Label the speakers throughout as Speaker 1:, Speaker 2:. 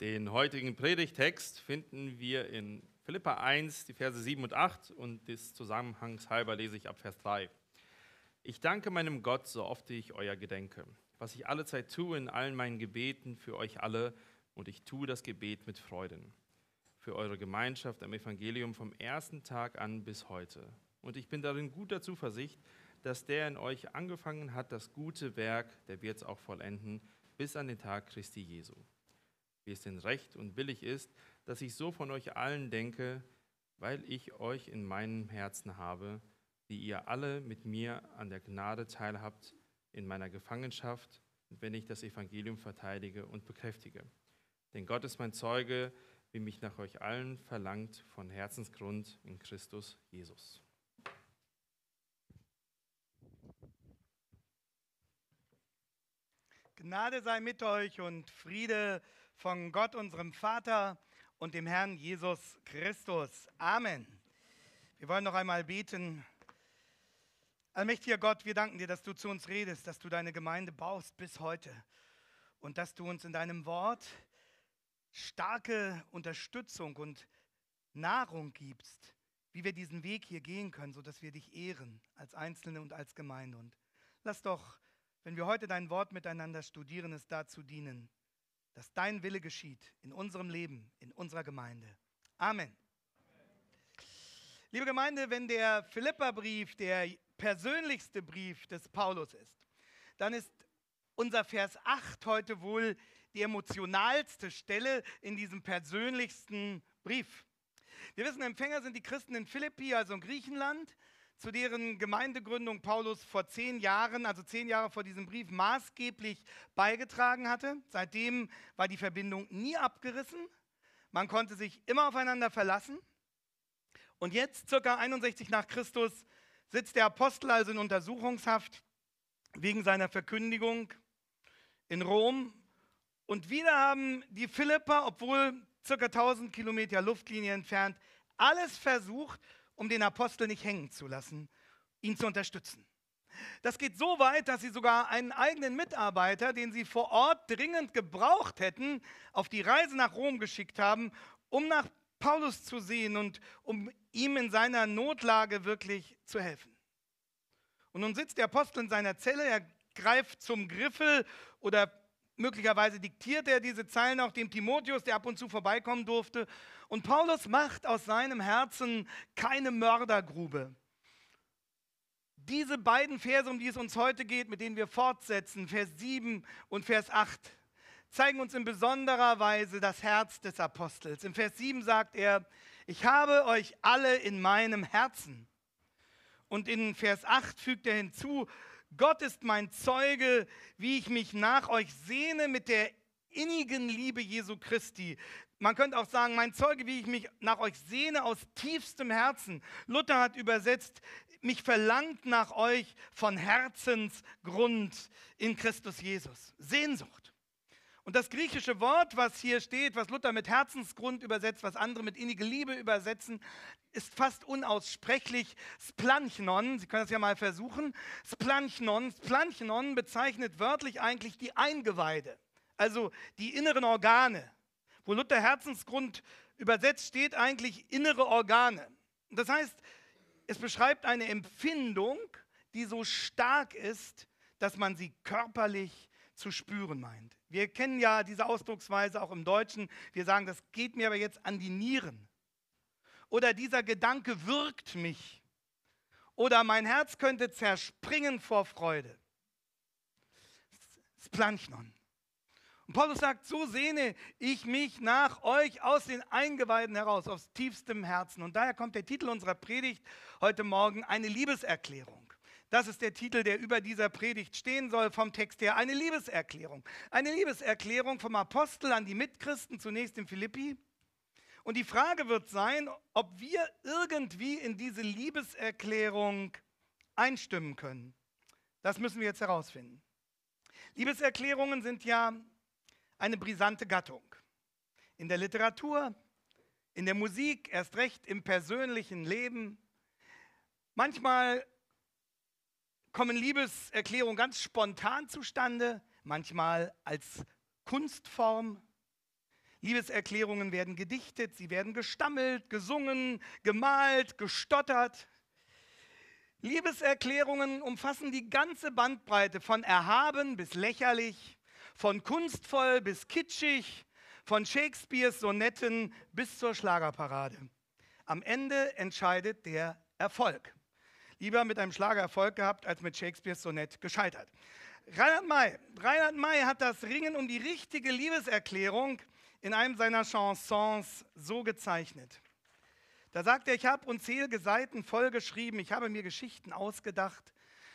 Speaker 1: Den heutigen Predigtext finden wir in Philippa 1, die Verse 7 und 8 und des Zusammenhangs halber lese ich ab Vers 3. Ich danke meinem Gott, so oft ich euer gedenke, was ich alle Zeit tue in allen meinen Gebeten für euch alle und ich tue das Gebet mit Freuden für eure Gemeinschaft am Evangelium vom ersten Tag an bis heute. Und ich bin darin guter Zuversicht, dass der in euch angefangen hat, das gute Werk, der wird es auch vollenden, bis an den Tag Christi Jesu wie es denn recht und willig ist, dass ich so von euch allen denke, weil ich euch in meinem Herzen habe, die ihr alle mit mir an der Gnade teilhabt in meiner Gefangenschaft, wenn ich das Evangelium verteidige und bekräftige. Denn Gott ist mein Zeuge, wie mich nach euch allen verlangt von Herzensgrund in Christus Jesus. Gnade sei mit euch und Friede von Gott, unserem Vater und dem Herrn Jesus Christus. Amen. Wir wollen noch einmal beten. Allmächtiger Gott, wir danken dir, dass du zu uns redest, dass du deine Gemeinde baust bis heute und dass du uns in deinem Wort starke Unterstützung und Nahrung gibst, wie wir diesen Weg hier gehen können, sodass wir dich ehren als Einzelne und als Gemeinde. Und lass doch wenn wir heute dein Wort miteinander studieren, es dazu dienen, dass dein Wille geschieht in unserem Leben, in unserer Gemeinde. Amen. Liebe Gemeinde, wenn der Philipperbrief der persönlichste Brief des Paulus ist, dann ist unser Vers 8 heute wohl die emotionalste Stelle in diesem persönlichsten Brief. Wir wissen, Empfänger sind die Christen in Philippi, also in Griechenland zu deren Gemeindegründung Paulus vor zehn Jahren, also zehn Jahre vor diesem Brief, maßgeblich beigetragen hatte. Seitdem war die Verbindung nie abgerissen. Man konnte sich immer aufeinander verlassen. Und jetzt, circa 61 nach Christus, sitzt der Apostel also in Untersuchungshaft wegen seiner Verkündigung in Rom. Und wieder haben die Philipper, obwohl circa 1000 Kilometer Luftlinie entfernt, alles versucht, um den Apostel nicht hängen zu lassen, ihn zu unterstützen. Das geht so weit, dass sie sogar einen eigenen Mitarbeiter, den sie vor Ort dringend gebraucht hätten, auf die Reise nach Rom geschickt haben, um nach Paulus zu sehen und um ihm in seiner Notlage wirklich zu helfen. Und nun sitzt der Apostel in seiner Zelle, er greift zum Griffel oder möglicherweise diktiert er diese Zeilen auch dem Timotheus, der ab und zu vorbeikommen durfte. Und Paulus macht aus seinem Herzen keine Mördergrube. Diese beiden Verse, um die es uns heute geht, mit denen wir fortsetzen, Vers 7 und Vers 8, zeigen uns in besonderer Weise das Herz des Apostels. In Vers 7 sagt er, ich habe euch alle in meinem Herzen. Und in Vers 8 fügt er hinzu, Gott ist mein Zeuge, wie ich mich nach euch sehne mit der innigen Liebe Jesu Christi, man könnte auch sagen, mein Zeuge, wie ich mich nach euch sehne aus tiefstem Herzen. Luther hat übersetzt, mich verlangt nach euch von Herzensgrund in Christus Jesus. Sehnsucht. Und das griechische Wort, was hier steht, was Luther mit Herzensgrund übersetzt, was andere mit innige Liebe übersetzen, ist fast unaussprechlich Splanchnon. Sie können das ja mal versuchen. Splanchnon, Splanchnon bezeichnet wörtlich eigentlich die Eingeweide, also die inneren Organe wo Luther Herzensgrund übersetzt steht eigentlich innere Organe. Das heißt, es beschreibt eine Empfindung, die so stark ist, dass man sie körperlich zu spüren meint. Wir kennen ja diese Ausdrucksweise auch im Deutschen. Wir sagen, das geht mir aber jetzt an die Nieren. Oder dieser Gedanke wirkt mich. Oder mein Herz könnte zerspringen vor Freude. Splanchnon. Und Paulus sagt, so sehne ich mich nach euch aus den Eingeweiden heraus, aus tiefstem Herzen. Und daher kommt der Titel unserer Predigt heute Morgen, eine Liebeserklärung. Das ist der Titel, der über dieser Predigt stehen soll vom Text her. Eine Liebeserklärung. Eine Liebeserklärung vom Apostel an die Mitchristen, zunächst in Philippi. Und die Frage wird sein, ob wir irgendwie in diese Liebeserklärung einstimmen können. Das müssen wir jetzt herausfinden. Liebeserklärungen sind ja eine brisante Gattung. In der Literatur, in der Musik, erst recht im persönlichen Leben. Manchmal kommen Liebeserklärungen ganz spontan zustande, manchmal als Kunstform. Liebeserklärungen werden gedichtet, sie werden gestammelt, gesungen, gemalt, gestottert. Liebeserklärungen umfassen die ganze Bandbreite von erhaben bis lächerlich, von kunstvoll bis kitschig, von Shakespeares Sonetten bis zur Schlagerparade. Am Ende entscheidet der Erfolg. Lieber mit einem Schlager Erfolg gehabt, als mit Shakespeares Sonett gescheitert. Reinhard May. Reinhard May hat das Ringen um die richtige Liebeserklärung in einem seiner Chansons so gezeichnet. Da sagt er, ich habe unzählige Seiten vollgeschrieben, ich habe mir Geschichten ausgedacht,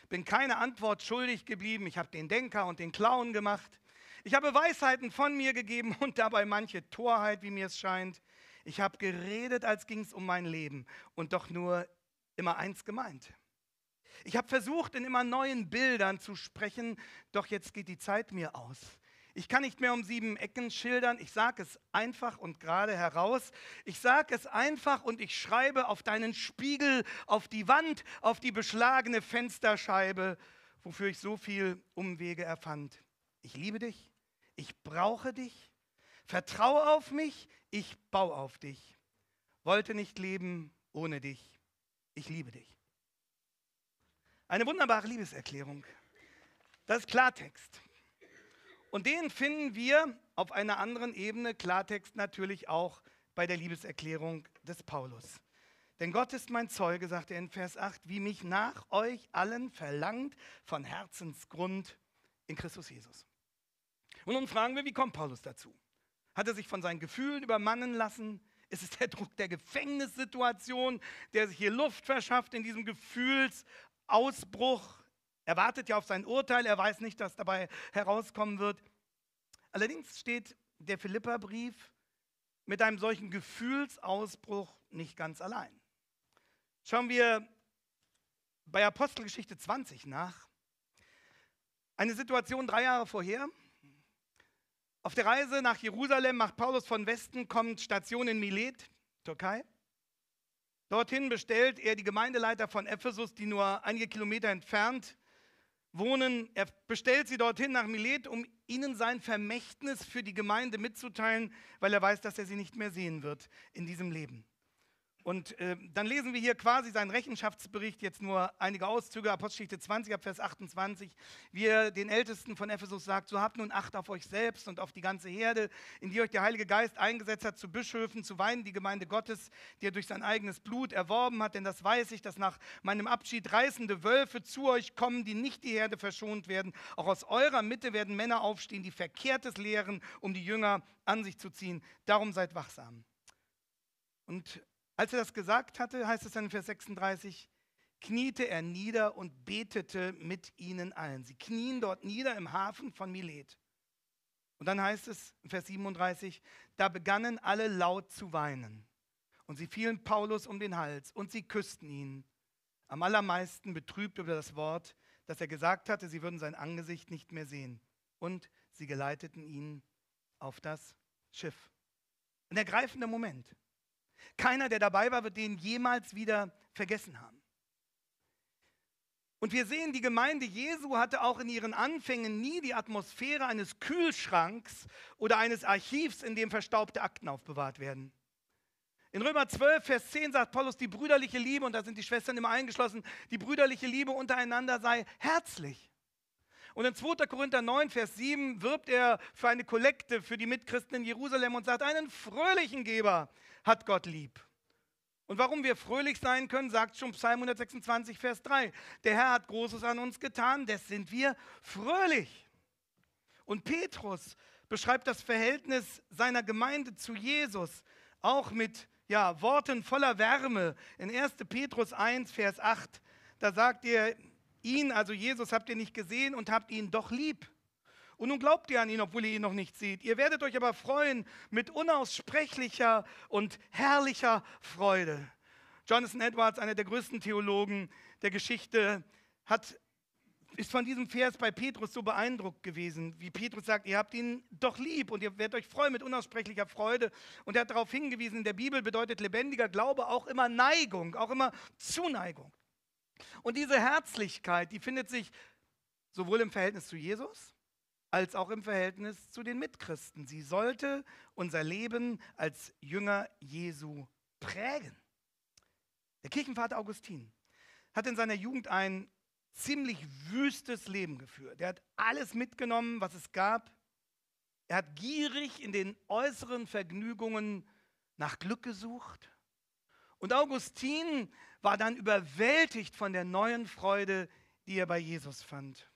Speaker 1: bin keine Antwort schuldig geblieben, ich habe den Denker und den Clown gemacht, ich habe Weisheiten von mir gegeben und dabei manche Torheit, wie mir es scheint. Ich habe geredet, als ging es um mein Leben und doch nur immer eins gemeint. Ich habe versucht, in immer neuen Bildern zu sprechen, doch jetzt geht die Zeit mir aus. Ich kann nicht mehr um sieben Ecken schildern, ich sage es einfach und gerade heraus. Ich sage es einfach und ich schreibe auf deinen Spiegel, auf die Wand, auf die beschlagene Fensterscheibe, wofür ich so viel Umwege erfand. Ich liebe dich ich brauche dich, vertraue auf mich, ich baue auf dich. Wollte nicht leben ohne dich, ich liebe dich. Eine wunderbare Liebeserklärung. Das ist Klartext. Und den finden wir auf einer anderen Ebene, Klartext natürlich auch bei der Liebeserklärung des Paulus. Denn Gott ist mein Zeuge, sagt er in Vers 8, wie mich nach euch allen verlangt von Herzensgrund in Christus Jesus. Und nun fragen wir, wie kommt Paulus dazu? Hat er sich von seinen Gefühlen übermannen lassen? Ist es der Druck der Gefängnissituation, der sich hier Luft verschafft in diesem Gefühlsausbruch? Er wartet ja auf sein Urteil, er weiß nicht, was dabei herauskommen wird. Allerdings steht der Philipperbrief mit einem solchen Gefühlsausbruch nicht ganz allein. Schauen wir bei Apostelgeschichte 20 nach. Eine Situation drei Jahre vorher. Auf der Reise nach Jerusalem macht Paulus von Westen, kommt Station in Milet, Türkei. Dorthin bestellt er die Gemeindeleiter von Ephesus, die nur einige Kilometer entfernt wohnen. Er bestellt sie dorthin nach Milet, um ihnen sein Vermächtnis für die Gemeinde mitzuteilen, weil er weiß, dass er sie nicht mehr sehen wird in diesem Leben. Und äh, dann lesen wir hier quasi seinen Rechenschaftsbericht, jetzt nur einige Auszüge, Apostelgeschichte 20 ab Vers 28, wie er den Ältesten von Ephesus sagt, so habt nun Acht auf euch selbst und auf die ganze Herde, in die euch der Heilige Geist eingesetzt hat, zu Bischöfen, zu weinen, die Gemeinde Gottes, die er durch sein eigenes Blut erworben hat, denn das weiß ich, dass nach meinem Abschied reißende Wölfe zu euch kommen, die nicht die Herde verschont werden. Auch aus eurer Mitte werden Männer aufstehen, die Verkehrtes lehren, um die Jünger an sich zu ziehen. Darum seid wachsam. Und als er das gesagt hatte, heißt es dann in Vers 36, kniete er nieder und betete mit ihnen allen. Sie knien dort nieder im Hafen von Milet. Und dann heißt es in Vers 37, da begannen alle laut zu weinen. Und sie fielen Paulus um den Hals und sie küssten ihn. Am allermeisten betrübt über das Wort, das er gesagt hatte, sie würden sein Angesicht nicht mehr sehen. Und sie geleiteten ihn auf das Schiff. Ein ergreifender Moment. Keiner, der dabei war, wird den jemals wieder vergessen haben. Und wir sehen, die Gemeinde Jesu hatte auch in ihren Anfängen nie die Atmosphäre eines Kühlschranks oder eines Archivs, in dem verstaubte Akten aufbewahrt werden. In Römer 12, Vers 10 sagt Paulus, die brüderliche Liebe, und da sind die Schwestern immer eingeschlossen, die brüderliche Liebe untereinander sei herzlich. Und in 2. Korinther 9, Vers 7 wirbt er für eine Kollekte für die Mitchristen in Jerusalem und sagt, einen fröhlichen Geber, hat Gott lieb. Und warum wir fröhlich sein können, sagt schon Psalm 126, Vers 3. Der Herr hat Großes an uns getan, des sind wir fröhlich. Und Petrus beschreibt das Verhältnis seiner Gemeinde zu Jesus auch mit ja, Worten voller Wärme. In 1. Petrus 1, Vers 8, da sagt er, ihn, also Jesus, habt ihr nicht gesehen und habt ihn doch lieb. Und nun glaubt ihr an ihn, obwohl ihr ihn noch nicht seht. Ihr werdet euch aber freuen mit unaussprechlicher und herrlicher Freude. Jonathan Edwards, einer der größten Theologen der Geschichte, hat, ist von diesem Vers bei Petrus so beeindruckt gewesen, wie Petrus sagt, ihr habt ihn doch lieb und ihr werdet euch freuen mit unaussprechlicher Freude. Und er hat darauf hingewiesen, in der Bibel bedeutet lebendiger Glaube auch immer Neigung, auch immer Zuneigung. Und diese Herzlichkeit, die findet sich sowohl im Verhältnis zu Jesus, als auch im Verhältnis zu den Mitchristen. Sie sollte unser Leben als Jünger Jesu prägen. Der Kirchenvater Augustin hat in seiner Jugend ein ziemlich wüstes Leben geführt. Er hat alles mitgenommen, was es gab. Er hat gierig in den äußeren Vergnügungen nach Glück gesucht. Und Augustin war dann überwältigt von der neuen Freude, die er bei Jesus fand.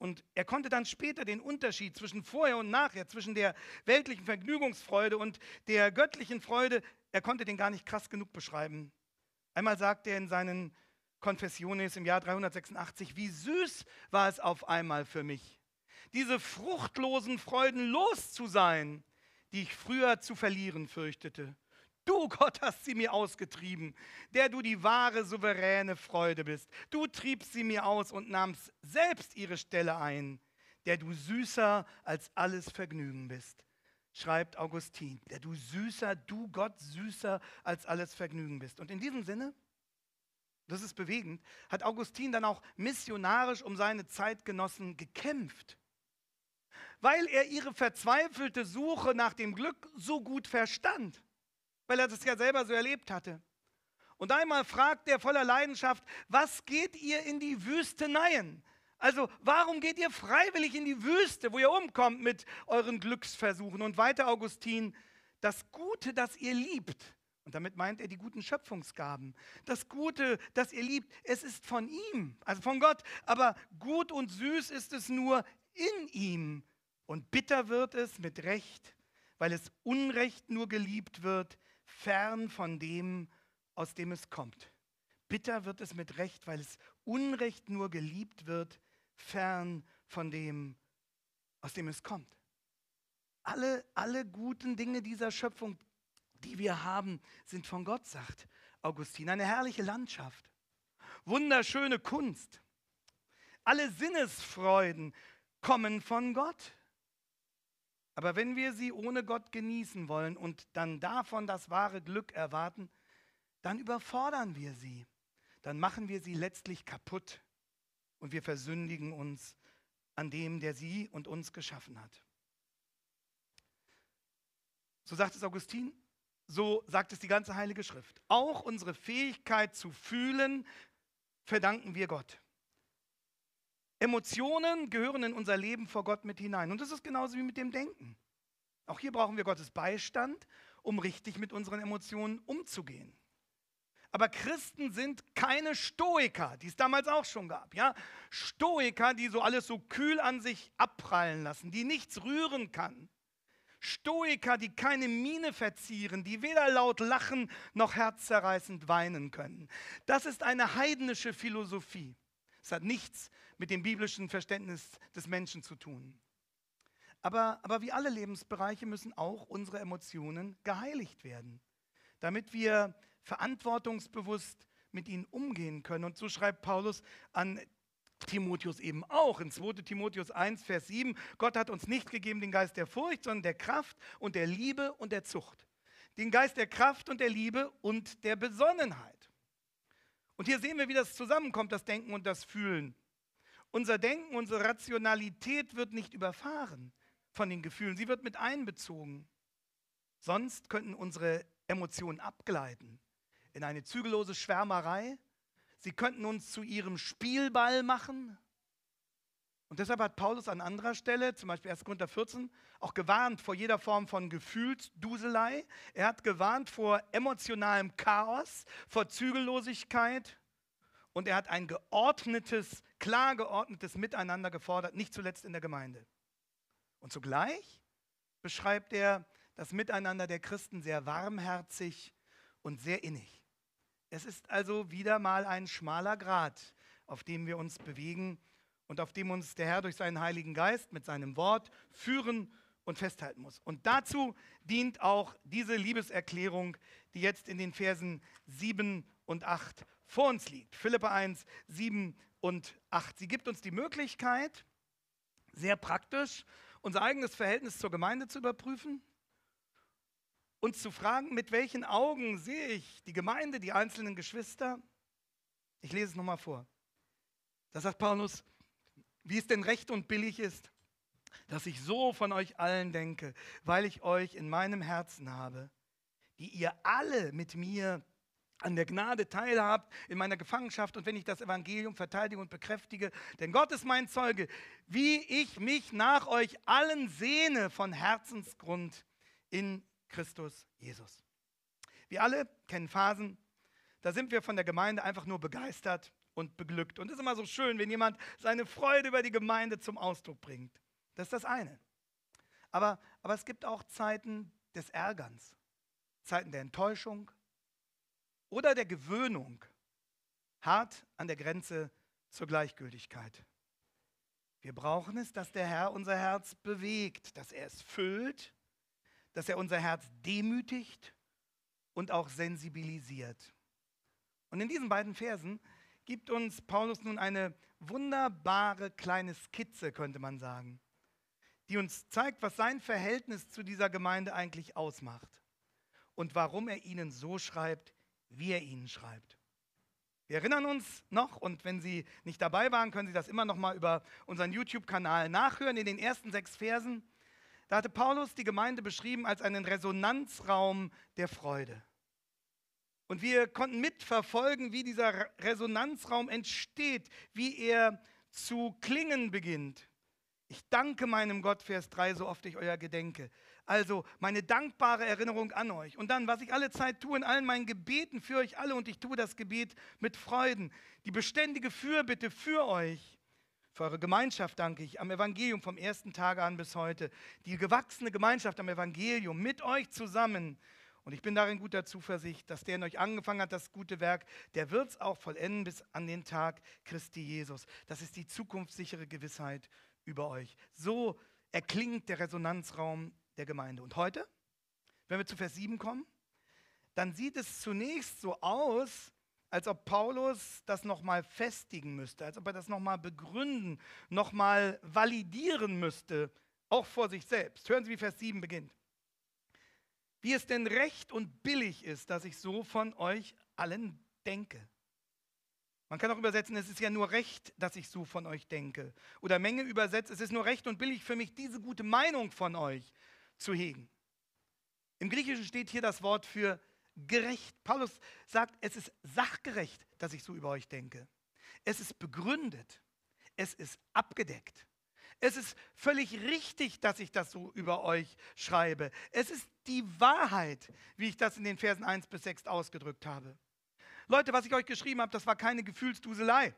Speaker 1: Und er konnte dann später den Unterschied zwischen vorher und nachher, zwischen der weltlichen Vergnügungsfreude und der göttlichen Freude, er konnte den gar nicht krass genug beschreiben. Einmal sagt er in seinen Confessiones im Jahr 386, wie süß war es auf einmal für mich, diese fruchtlosen Freuden los zu sein, die ich früher zu verlieren fürchtete. Du, Gott, hast sie mir ausgetrieben, der du die wahre souveräne Freude bist. Du triebst sie mir aus und nahmst selbst ihre Stelle ein, der du süßer als alles Vergnügen bist. Schreibt Augustin, der du süßer, du Gott süßer als alles Vergnügen bist. Und in diesem Sinne, das ist bewegend, hat Augustin dann auch missionarisch um seine Zeitgenossen gekämpft weil er ihre verzweifelte Suche nach dem Glück so gut verstand weil er das ja selber so erlebt hatte. Und einmal fragt er voller Leidenschaft, was geht ihr in die Wüsteneien? Also warum geht ihr freiwillig in die Wüste, wo ihr umkommt mit euren Glücksversuchen? Und weiter Augustin, das Gute, das ihr liebt, und damit meint er die guten Schöpfungsgaben, das Gute, das ihr liebt, es ist von ihm, also von Gott, aber gut und süß ist es nur in ihm. Und bitter wird es mit Recht, weil es Unrecht nur geliebt wird, fern von dem, aus dem es kommt. Bitter wird es mit Recht, weil es Unrecht nur geliebt wird, fern von dem, aus dem es kommt. Alle, alle guten Dinge dieser Schöpfung, die wir haben, sind von Gott, sagt Augustin. Eine herrliche Landschaft, wunderschöne Kunst. Alle Sinnesfreuden kommen von Gott. Aber wenn wir sie ohne Gott genießen wollen und dann davon das wahre Glück erwarten, dann überfordern wir sie. Dann machen wir sie letztlich kaputt und wir versündigen uns an dem, der sie und uns geschaffen hat. So sagt es Augustin, so sagt es die ganze Heilige Schrift. Auch unsere Fähigkeit zu fühlen verdanken wir Gott. Emotionen gehören in unser Leben vor Gott mit hinein. Und das ist genauso wie mit dem Denken. Auch hier brauchen wir Gottes Beistand, um richtig mit unseren Emotionen umzugehen. Aber Christen sind keine Stoiker, die es damals auch schon gab. Ja? Stoiker, die so alles so kühl an sich abprallen lassen, die nichts rühren kann. Stoiker, die keine Miene verzieren, die weder laut lachen noch herzzerreißend weinen können. Das ist eine heidnische Philosophie. Es hat nichts mit dem biblischen Verständnis des Menschen zu tun. Aber, aber wie alle Lebensbereiche müssen auch unsere Emotionen geheiligt werden, damit wir verantwortungsbewusst mit ihnen umgehen können. Und so schreibt Paulus an Timotheus eben auch. In 2 Timotheus 1, Vers 7, Gott hat uns nicht gegeben den Geist der Furcht, sondern der Kraft und der Liebe und der Zucht. Den Geist der Kraft und der Liebe und der Besonnenheit. Und hier sehen wir, wie das zusammenkommt, das Denken und das Fühlen. Unser Denken, unsere Rationalität wird nicht überfahren von den Gefühlen, sie wird mit einbezogen. Sonst könnten unsere Emotionen abgleiten in eine zügellose Schwärmerei. Sie könnten uns zu ihrem Spielball machen. Und deshalb hat Paulus an anderer Stelle, zum Beispiel 1. Korinther 14, auch gewarnt vor jeder Form von Gefühlsduselei. Er hat gewarnt vor emotionalem Chaos, vor Zügellosigkeit. Und er hat ein geordnetes klar geordnetes Miteinander gefordert, nicht zuletzt in der Gemeinde. Und zugleich beschreibt er das Miteinander der Christen sehr warmherzig und sehr innig. Es ist also wieder mal ein schmaler Grat, auf dem wir uns bewegen und auf dem uns der Herr durch seinen Heiligen Geist mit seinem Wort führen und festhalten muss. Und dazu dient auch diese Liebeserklärung, die jetzt in den Versen 7 und 8 vor uns liegt. Philippa 1, 7 und 8. Sie gibt uns die Möglichkeit, sehr praktisch, unser eigenes Verhältnis zur Gemeinde zu überprüfen, und zu fragen, mit welchen Augen sehe ich die Gemeinde, die einzelnen Geschwister. Ich lese es nochmal vor. Da sagt Paulus, wie es denn recht und billig ist, dass ich so von euch allen denke, weil ich euch in meinem Herzen habe, die ihr alle mit mir an der Gnade teilhabt in meiner Gefangenschaft und wenn ich das Evangelium verteidige und bekräftige. Denn Gott ist mein Zeuge, wie ich mich nach euch allen sehne von Herzensgrund in Christus Jesus. Wir alle kennen Phasen, da sind wir von der Gemeinde einfach nur begeistert und beglückt. Und es ist immer so schön, wenn jemand seine Freude über die Gemeinde zum Ausdruck bringt. Das ist das eine. Aber, aber es gibt auch Zeiten des Ärgerns, Zeiten der Enttäuschung, oder der Gewöhnung hart an der Grenze zur Gleichgültigkeit. Wir brauchen es, dass der Herr unser Herz bewegt, dass er es füllt, dass er unser Herz demütigt und auch sensibilisiert. Und in diesen beiden Versen gibt uns Paulus nun eine wunderbare kleine Skizze, könnte man sagen, die uns zeigt, was sein Verhältnis zu dieser Gemeinde eigentlich ausmacht und warum er ihnen so schreibt, wie er ihnen schreibt. Wir erinnern uns noch, und wenn Sie nicht dabei waren, können Sie das immer noch mal über unseren YouTube-Kanal nachhören. In den ersten sechs Versen, da hatte Paulus die Gemeinde beschrieben als einen Resonanzraum der Freude. Und wir konnten mitverfolgen, wie dieser Resonanzraum entsteht, wie er zu klingen beginnt. Ich danke meinem Gott, Vers 3, so oft ich euer gedenke. Also meine dankbare Erinnerung an euch. Und dann, was ich alle Zeit tue in allen meinen Gebeten für euch alle und ich tue das Gebet mit Freuden. Die beständige Fürbitte für euch. Für eure Gemeinschaft danke ich am Evangelium vom ersten Tage an bis heute. Die gewachsene Gemeinschaft am Evangelium mit euch zusammen. Und ich bin darin guter Zuversicht, dass der in euch angefangen hat, das gute Werk, der wird es auch vollenden bis an den Tag Christi Jesus. Das ist die zukunftssichere Gewissheit über euch. So erklingt der Resonanzraum der Gemeinde. Und heute, wenn wir zu Vers 7 kommen, dann sieht es zunächst so aus, als ob Paulus das nochmal festigen müsste, als ob er das nochmal begründen, nochmal validieren müsste, auch vor sich selbst. Hören Sie, wie Vers 7 beginnt. Wie es denn recht und billig ist, dass ich so von euch allen denke. Man kann auch übersetzen, es ist ja nur recht, dass ich so von euch denke. Oder Menge übersetzt, es ist nur recht und billig für mich, diese gute Meinung von euch zu hegen. Im Griechischen steht hier das Wort für gerecht. Paulus sagt, es ist sachgerecht, dass ich so über euch denke. Es ist begründet. Es ist abgedeckt. Es ist völlig richtig, dass ich das so über euch schreibe. Es ist die Wahrheit, wie ich das in den Versen 1 bis 6 ausgedrückt habe. Leute, was ich euch geschrieben habe, das war keine Gefühlsduselei.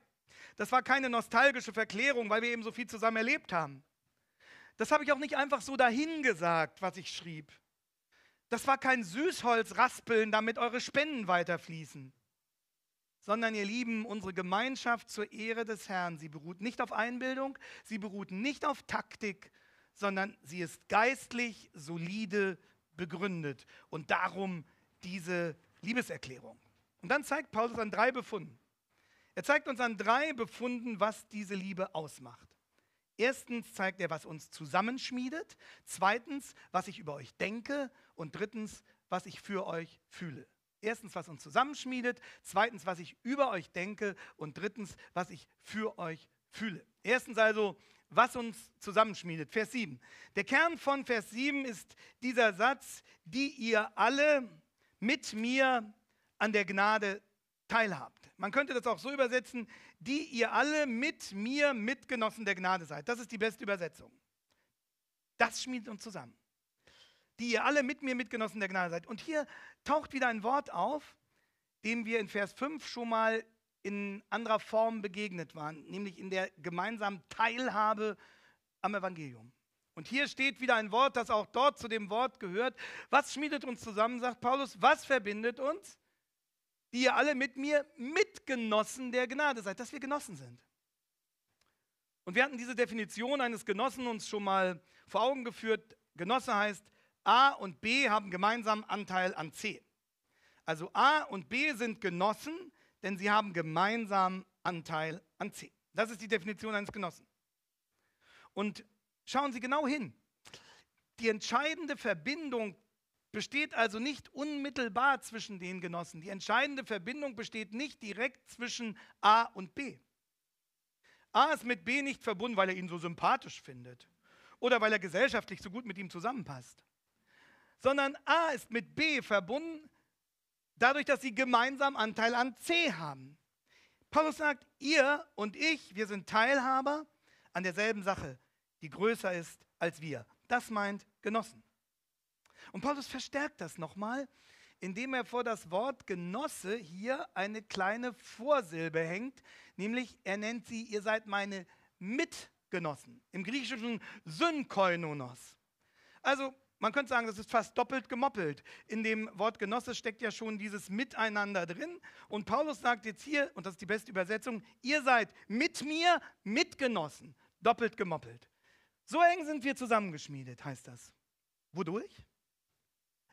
Speaker 1: Das war keine nostalgische Verklärung, weil wir eben so viel zusammen erlebt haben. Das habe ich auch nicht einfach so dahingesagt, was ich schrieb. Das war kein Süßholzraspeln, damit eure Spenden weiterfließen. Sondern ihr Lieben, unsere Gemeinschaft zur Ehre des Herrn, sie beruht nicht auf Einbildung, sie beruht nicht auf Taktik, sondern sie ist geistlich solide begründet. Und darum diese Liebeserklärung. Und dann zeigt Paulus an drei Befunden. Er zeigt uns an drei Befunden, was diese Liebe ausmacht. Erstens zeigt er, was uns zusammenschmiedet. Zweitens, was ich über euch denke. Und drittens, was ich für euch fühle. Erstens, was uns zusammenschmiedet. Zweitens, was ich über euch denke. Und drittens, was ich für euch fühle. Erstens also, was uns zusammenschmiedet. Vers 7. Der Kern von Vers 7 ist dieser Satz, die ihr alle mit mir an der Gnade teilhabt. Man könnte das auch so übersetzen, die ihr alle mit mir Mitgenossen der Gnade seid. Das ist die beste Übersetzung. Das schmiedet uns zusammen. Die ihr alle mit mir Mitgenossen der Gnade seid. Und hier taucht wieder ein Wort auf, dem wir in Vers 5 schon mal in anderer Form begegnet waren, nämlich in der gemeinsamen Teilhabe am Evangelium. Und hier steht wieder ein Wort, das auch dort zu dem Wort gehört. Was schmiedet uns zusammen, sagt Paulus? Was verbindet uns? die ihr alle mit mir Mitgenossen der Gnade seid, dass wir Genossen sind. Und wir hatten diese Definition eines Genossen uns schon mal vor Augen geführt. Genosse heißt, A und B haben gemeinsam Anteil an C. Also A und B sind Genossen, denn sie haben gemeinsam Anteil an C. Das ist die Definition eines Genossen. Und schauen Sie genau hin. Die entscheidende Verbindung besteht also nicht unmittelbar zwischen den Genossen. Die entscheidende Verbindung besteht nicht direkt zwischen A und B. A ist mit B nicht verbunden, weil er ihn so sympathisch findet oder weil er gesellschaftlich so gut mit ihm zusammenpasst, sondern A ist mit B verbunden dadurch, dass sie gemeinsam Anteil an C haben. Paulus sagt, ihr und ich, wir sind Teilhaber an derselben Sache, die größer ist als wir. Das meint Genossen. Und Paulus verstärkt das nochmal, indem er vor das Wort Genosse hier eine kleine Vorsilbe hängt, nämlich er nennt sie, ihr seid meine Mitgenossen. Im Griechischen Synkoinonos. Also man könnte sagen, das ist fast doppelt gemoppelt. In dem Wort Genosse steckt ja schon dieses Miteinander drin. Und Paulus sagt jetzt hier, und das ist die beste Übersetzung, ihr seid mit mir Mitgenossen, doppelt gemoppelt. So eng sind wir zusammengeschmiedet, heißt das. Wodurch?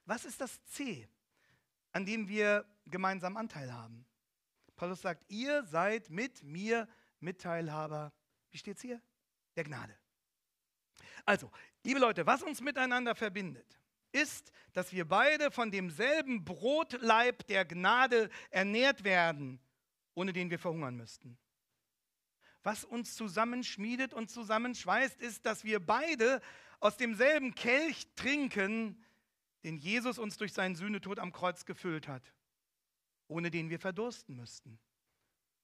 Speaker 1: Was ist das C, an dem wir gemeinsam Anteil haben? Paulus sagt, ihr seid mit mir Mitteilhaber. Wie steht's hier? Der Gnade. Also, liebe Leute, was uns miteinander verbindet, ist, dass wir beide von demselben Brotleib der Gnade ernährt werden, ohne den wir verhungern müssten. Was uns zusammenschmiedet und zusammenschweißt, ist, dass wir beide aus demselben Kelch trinken, den Jesus uns durch seinen Sühnetod am Kreuz gefüllt hat, ohne den wir verdursten müssten.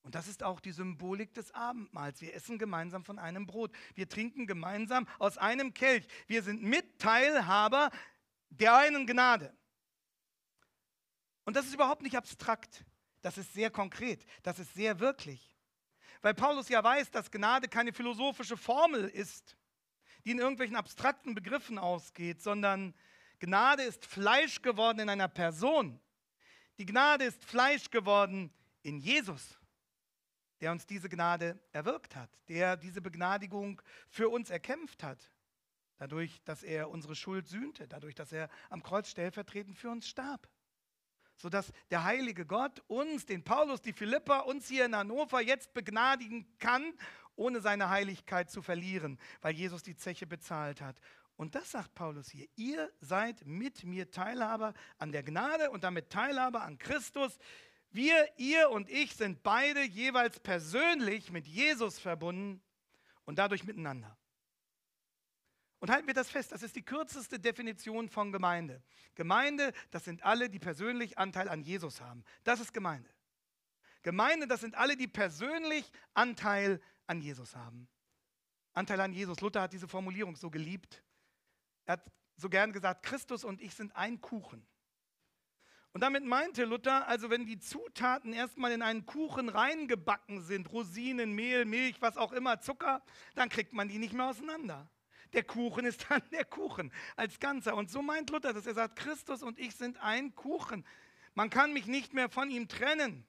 Speaker 1: Und das ist auch die Symbolik des Abendmahls. Wir essen gemeinsam von einem Brot. Wir trinken gemeinsam aus einem Kelch. Wir sind Mitteilhaber der einen Gnade. Und das ist überhaupt nicht abstrakt. Das ist sehr konkret. Das ist sehr wirklich. Weil Paulus ja weiß, dass Gnade keine philosophische Formel ist, die in irgendwelchen abstrakten Begriffen ausgeht, sondern Gnade ist Fleisch geworden in einer Person. Die Gnade ist Fleisch geworden in Jesus, der uns diese Gnade erwirkt hat, der diese Begnadigung für uns erkämpft hat, dadurch, dass er unsere Schuld sühnte, dadurch, dass er am Kreuz stellvertretend für uns starb sodass der heilige Gott uns, den Paulus, die Philippa, uns hier in Hannover jetzt begnadigen kann, ohne seine Heiligkeit zu verlieren, weil Jesus die Zeche bezahlt hat. Und das sagt Paulus hier, ihr seid mit mir Teilhaber an der Gnade und damit Teilhaber an Christus. Wir, ihr und ich sind beide jeweils persönlich mit Jesus verbunden und dadurch miteinander. Und halten wir das fest, das ist die kürzeste Definition von Gemeinde. Gemeinde, das sind alle, die persönlich Anteil an Jesus haben. Das ist Gemeinde. Gemeinde, das sind alle, die persönlich Anteil an Jesus haben. Anteil an Jesus. Luther hat diese Formulierung so geliebt. Er hat so gern gesagt, Christus und ich sind ein Kuchen. Und damit meinte Luther, also wenn die Zutaten erstmal in einen Kuchen reingebacken sind, Rosinen, Mehl, Milch, was auch immer, Zucker, dann kriegt man die nicht mehr auseinander. Der Kuchen ist dann der Kuchen als Ganzer. Und so meint Luther, dass er sagt, Christus und ich sind ein Kuchen. Man kann mich nicht mehr von ihm trennen.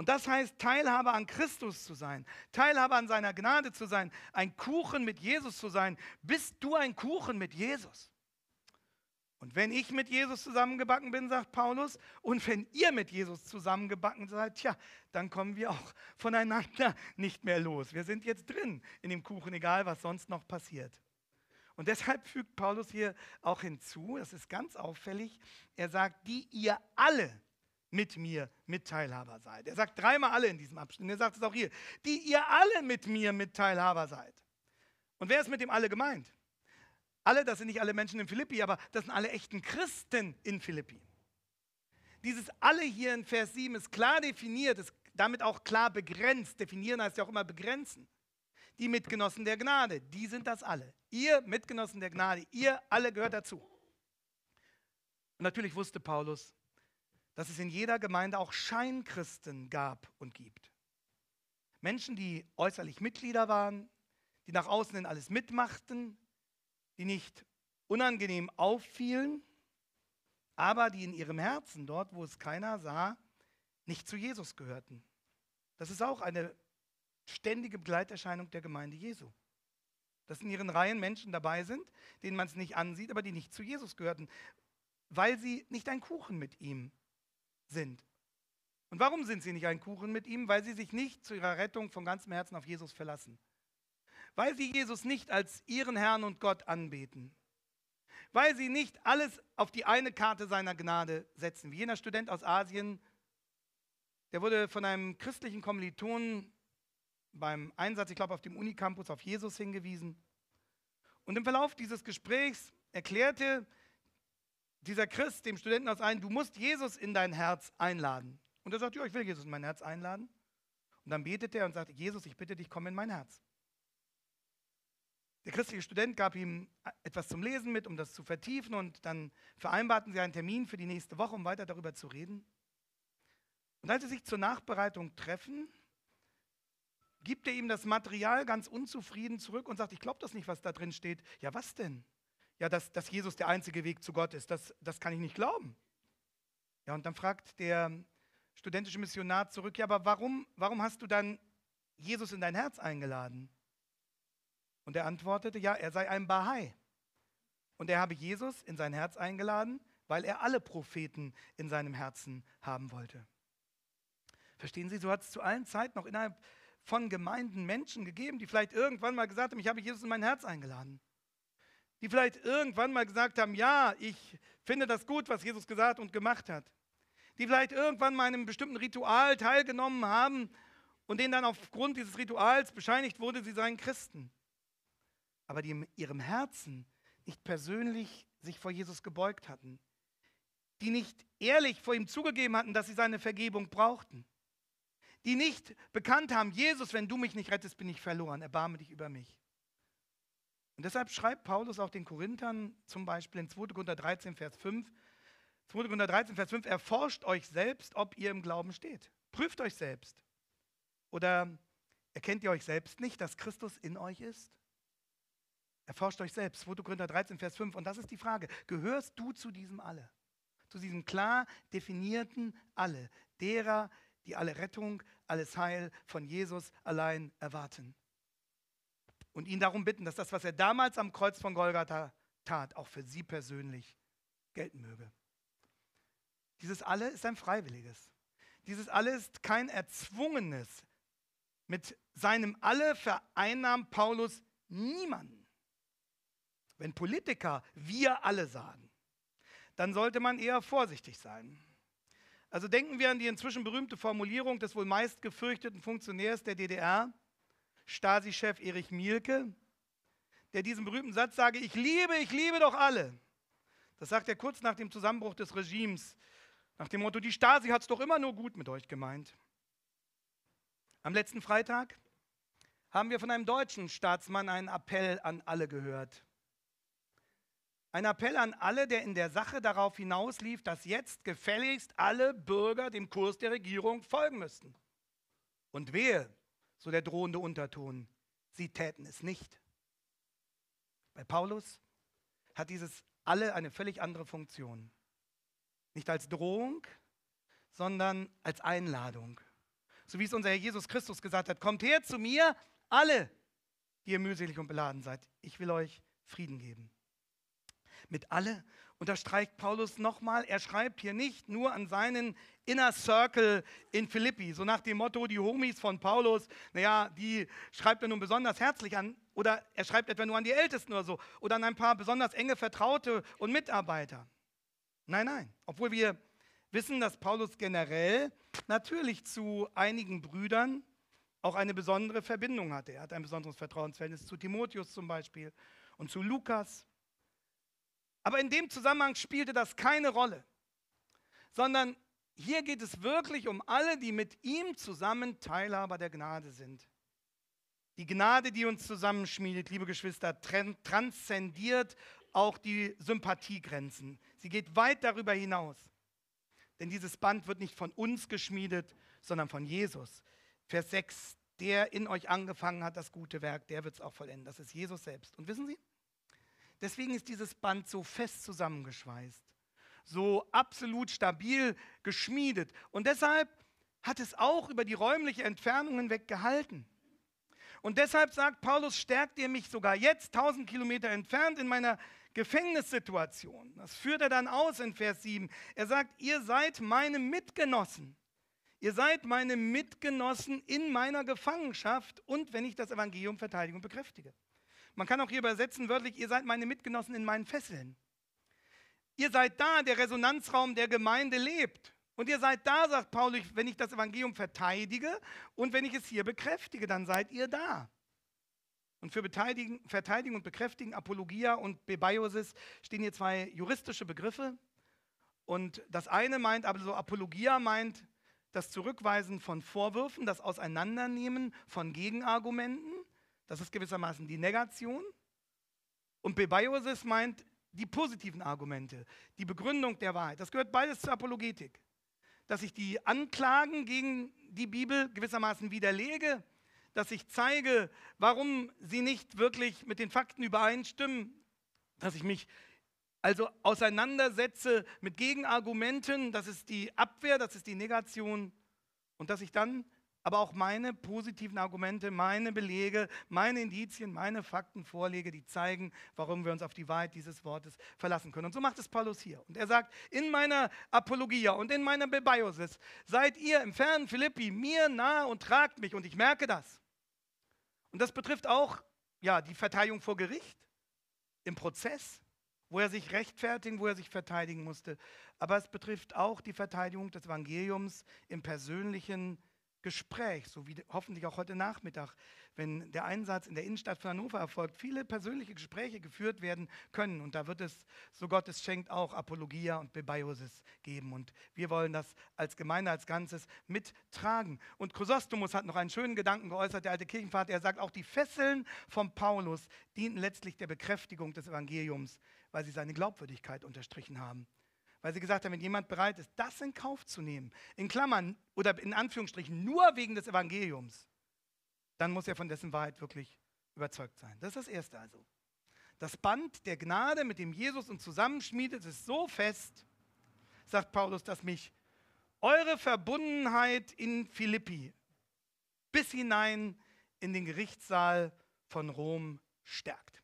Speaker 1: Und das heißt, Teilhabe an Christus zu sein, Teilhabe an seiner Gnade zu sein, ein Kuchen mit Jesus zu sein. Bist du ein Kuchen mit Jesus? Und wenn ich mit Jesus zusammengebacken bin, sagt Paulus, und wenn ihr mit Jesus zusammengebacken seid, tja, dann kommen wir auch voneinander nicht mehr los. Wir sind jetzt drin in dem Kuchen, egal was sonst noch passiert. Und deshalb fügt Paulus hier auch hinzu, das ist ganz auffällig, er sagt, die ihr alle mit mir Mitteilhaber seid. Er sagt dreimal alle in diesem Abschnitt. Er sagt es auch hier, die ihr alle mit mir Mitteilhaber seid. Und wer ist mit dem alle gemeint? Alle, das sind nicht alle Menschen in Philippi, aber das sind alle echten Christen in Philippi. Dieses alle hier in Vers 7 ist klar definiert, ist damit auch klar begrenzt. Definieren heißt ja auch immer begrenzen. Die Mitgenossen der Gnade, die sind das alle. Ihr Mitgenossen der Gnade, ihr alle gehört dazu. Und natürlich wusste Paulus, dass es in jeder Gemeinde auch Scheinkristen gab und gibt. Menschen, die äußerlich Mitglieder waren, die nach außen in alles mitmachten, die nicht unangenehm auffielen, aber die in ihrem Herzen, dort wo es keiner sah, nicht zu Jesus gehörten. Das ist auch eine ständige Begleiterscheinung der Gemeinde Jesu. Dass in ihren Reihen Menschen dabei sind, denen man es nicht ansieht, aber die nicht zu Jesus gehörten, weil sie nicht ein Kuchen mit ihm sind. Und warum sind sie nicht ein Kuchen mit ihm? Weil sie sich nicht zu ihrer Rettung von ganzem Herzen auf Jesus verlassen. Weil sie Jesus nicht als ihren Herrn und Gott anbeten. Weil sie nicht alles auf die eine Karte seiner Gnade setzen. Wie jener Student aus Asien, der wurde von einem christlichen Kommilitonen beim Einsatz, ich glaube, auf dem Unicampus auf Jesus hingewiesen. Und im Verlauf dieses Gesprächs erklärte dieser Christ dem Studenten aus ein, du musst Jesus in dein Herz einladen. Und er sagt, ja, ich will Jesus in mein Herz einladen. Und dann betet er und sagt, Jesus, ich bitte dich, komm in mein Herz. Der christliche Student gab ihm etwas zum Lesen mit, um das zu vertiefen und dann vereinbarten sie einen Termin für die nächste Woche, um weiter darüber zu reden. Und als sie sich zur Nachbereitung treffen, gibt er ihm das Material ganz unzufrieden zurück und sagt, ich glaube das nicht, was da drin steht. Ja, was denn? ja, dass, dass Jesus der einzige Weg zu Gott ist. Das, das kann ich nicht glauben. Ja, und dann fragt der studentische Missionar zurück, ja, aber warum, warum hast du dann Jesus in dein Herz eingeladen? Und er antwortete, ja, er sei ein Bahai. Und er habe Jesus in sein Herz eingeladen, weil er alle Propheten in seinem Herzen haben wollte. Verstehen Sie, so hat es zu allen Zeiten noch innerhalb von Gemeinden Menschen gegeben, die vielleicht irgendwann mal gesagt haben, ich habe Jesus in mein Herz eingeladen die vielleicht irgendwann mal gesagt haben, ja, ich finde das gut, was Jesus gesagt und gemacht hat. Die vielleicht irgendwann mal einem bestimmten Ritual teilgenommen haben und denen dann aufgrund dieses Rituals bescheinigt wurde, sie seien Christen. Aber die in ihrem Herzen nicht persönlich sich vor Jesus gebeugt hatten, die nicht ehrlich vor ihm zugegeben hatten, dass sie seine Vergebung brauchten, die nicht bekannt haben, Jesus, wenn du mich nicht rettest, bin ich verloren, erbarme dich über mich. Und deshalb schreibt Paulus auch den Korinthern zum Beispiel in 2. Korinther 13, Vers 5, 2. Korinther 13, Vers 5, erforscht euch selbst, ob ihr im Glauben steht. Prüft euch selbst. Oder erkennt ihr euch selbst nicht, dass Christus in euch ist? Erforscht euch selbst. 2. Korinther 13, Vers 5. Und das ist die Frage. Gehörst du zu diesem Alle? Zu diesem klar definierten Alle, derer, die alle Rettung, alles Heil von Jesus allein erwarten und ihn darum bitten, dass das, was er damals am Kreuz von Golgatha tat, auch für sie persönlich gelten möge. Dieses Alle ist ein freiwilliges. Dieses Alle ist kein erzwungenes. Mit seinem Alle vereinnahmt Paulus niemanden. Wenn Politiker wir alle sagen, dann sollte man eher vorsichtig sein. Also denken wir an die inzwischen berühmte Formulierung des wohl meist gefürchteten Funktionärs der DDR, Stasi-Chef Erich Mielke, der diesen berühmten Satz sage, ich liebe, ich liebe doch alle. Das sagt er kurz nach dem Zusammenbruch des Regimes, nach dem Motto, die Stasi hat es doch immer nur gut mit euch gemeint. Am letzten Freitag haben wir von einem deutschen Staatsmann einen Appell an alle gehört. Ein Appell an alle, der in der Sache darauf hinauslief, dass jetzt gefälligst alle Bürger dem Kurs der Regierung folgen müssten. Und wehe, so der drohende Unterton. Sie täten es nicht. Bei Paulus hat dieses alle eine völlig andere Funktion. Nicht als Drohung, sondern als Einladung. So wie es unser Herr Jesus Christus gesagt hat, kommt her zu mir, alle, die ihr mühselig und beladen seid. Ich will euch Frieden geben. Mit alle unterstreicht Paulus nochmal, er schreibt hier nicht nur an seinen Inner Circle in Philippi, so nach dem Motto, die Homies von Paulus, naja, die schreibt er nun besonders herzlich an, oder er schreibt etwa nur an die Ältesten oder so, oder an ein paar besonders enge Vertraute und Mitarbeiter. Nein, nein, obwohl wir wissen, dass Paulus generell natürlich zu einigen Brüdern auch eine besondere Verbindung hatte. Er hat ein besonderes Vertrauensverhältnis zu Timotheus zum Beispiel und zu Lukas aber in dem Zusammenhang spielte das keine Rolle, sondern hier geht es wirklich um alle, die mit ihm zusammen Teilhaber der Gnade sind. Die Gnade, die uns zusammenschmiedet, liebe Geschwister, transzendiert auch die Sympathiegrenzen. Sie geht weit darüber hinaus. Denn dieses Band wird nicht von uns geschmiedet, sondern von Jesus. Vers 6, der in euch angefangen hat, das gute Werk, der wird es auch vollenden. Das ist Jesus selbst. Und wissen Sie, Deswegen ist dieses Band so fest zusammengeschweißt, so absolut stabil geschmiedet. Und deshalb hat es auch über die räumliche Entfernung hinweg gehalten. Und deshalb sagt Paulus, stärkt ihr mich sogar jetzt, 1000 Kilometer entfernt, in meiner Gefängnissituation. Das führt er dann aus in Vers 7. Er sagt, ihr seid meine Mitgenossen. Ihr seid meine Mitgenossen in meiner Gefangenschaft und wenn ich das Evangelium verteidige und bekräftige. Man kann auch hier übersetzen wörtlich, ihr seid meine Mitgenossen in meinen Fesseln. Ihr seid da, der Resonanzraum der Gemeinde lebt. Und ihr seid da, sagt Paulus, wenn ich das Evangelium verteidige und wenn ich es hier bekräftige, dann seid ihr da. Und für Beteiligen, Verteidigen und Bekräftigen, Apologia und Bebiosis, stehen hier zwei juristische Begriffe. Und das eine meint, aber so Apologia meint das Zurückweisen von Vorwürfen, das Auseinandernehmen von Gegenargumenten. Das ist gewissermaßen die Negation. Und Bebaiosis meint die positiven Argumente, die Begründung der Wahrheit. Das gehört beides zur Apologetik. Dass ich die Anklagen gegen die Bibel gewissermaßen widerlege, dass ich zeige, warum sie nicht wirklich mit den Fakten übereinstimmen, dass ich mich also auseinandersetze mit Gegenargumenten, das ist die Abwehr, das ist die Negation und dass ich dann aber auch meine positiven Argumente, meine Belege, meine Indizien, meine Fakten vorlege, die zeigen, warum wir uns auf die Wahrheit dieses Wortes verlassen können. Und so macht es Paulus hier. Und er sagt, in meiner Apologia und in meiner Bebiosis seid ihr im fernen Philippi mir nahe und tragt mich. Und ich merke das. Und das betrifft auch ja, die Verteidigung vor Gericht, im Prozess, wo er sich rechtfertigen, wo er sich verteidigen musste. Aber es betrifft auch die Verteidigung des Evangeliums im persönlichen Leben Gespräch, so wie hoffentlich auch heute Nachmittag, wenn der Einsatz in der Innenstadt von Hannover erfolgt, viele persönliche Gespräche geführt werden können. Und da wird es, so Gott es schenkt, auch Apologia und Bebiosis geben. Und wir wollen das als Gemeinde, als Ganzes mittragen. Und Chrysostomus hat noch einen schönen Gedanken geäußert, der alte Kirchenvater. Er sagt, auch die Fesseln von Paulus dienten letztlich der Bekräftigung des Evangeliums, weil sie seine Glaubwürdigkeit unterstrichen haben weil sie gesagt haben, wenn jemand bereit ist, das in Kauf zu nehmen, in Klammern oder in Anführungsstrichen nur wegen des Evangeliums, dann muss er von dessen Wahrheit wirklich überzeugt sein. Das ist das Erste also. Das Band der Gnade, mit dem Jesus uns zusammenschmiedet, ist so fest, sagt Paulus, dass mich eure Verbundenheit in Philippi bis hinein in den Gerichtssaal von Rom stärkt.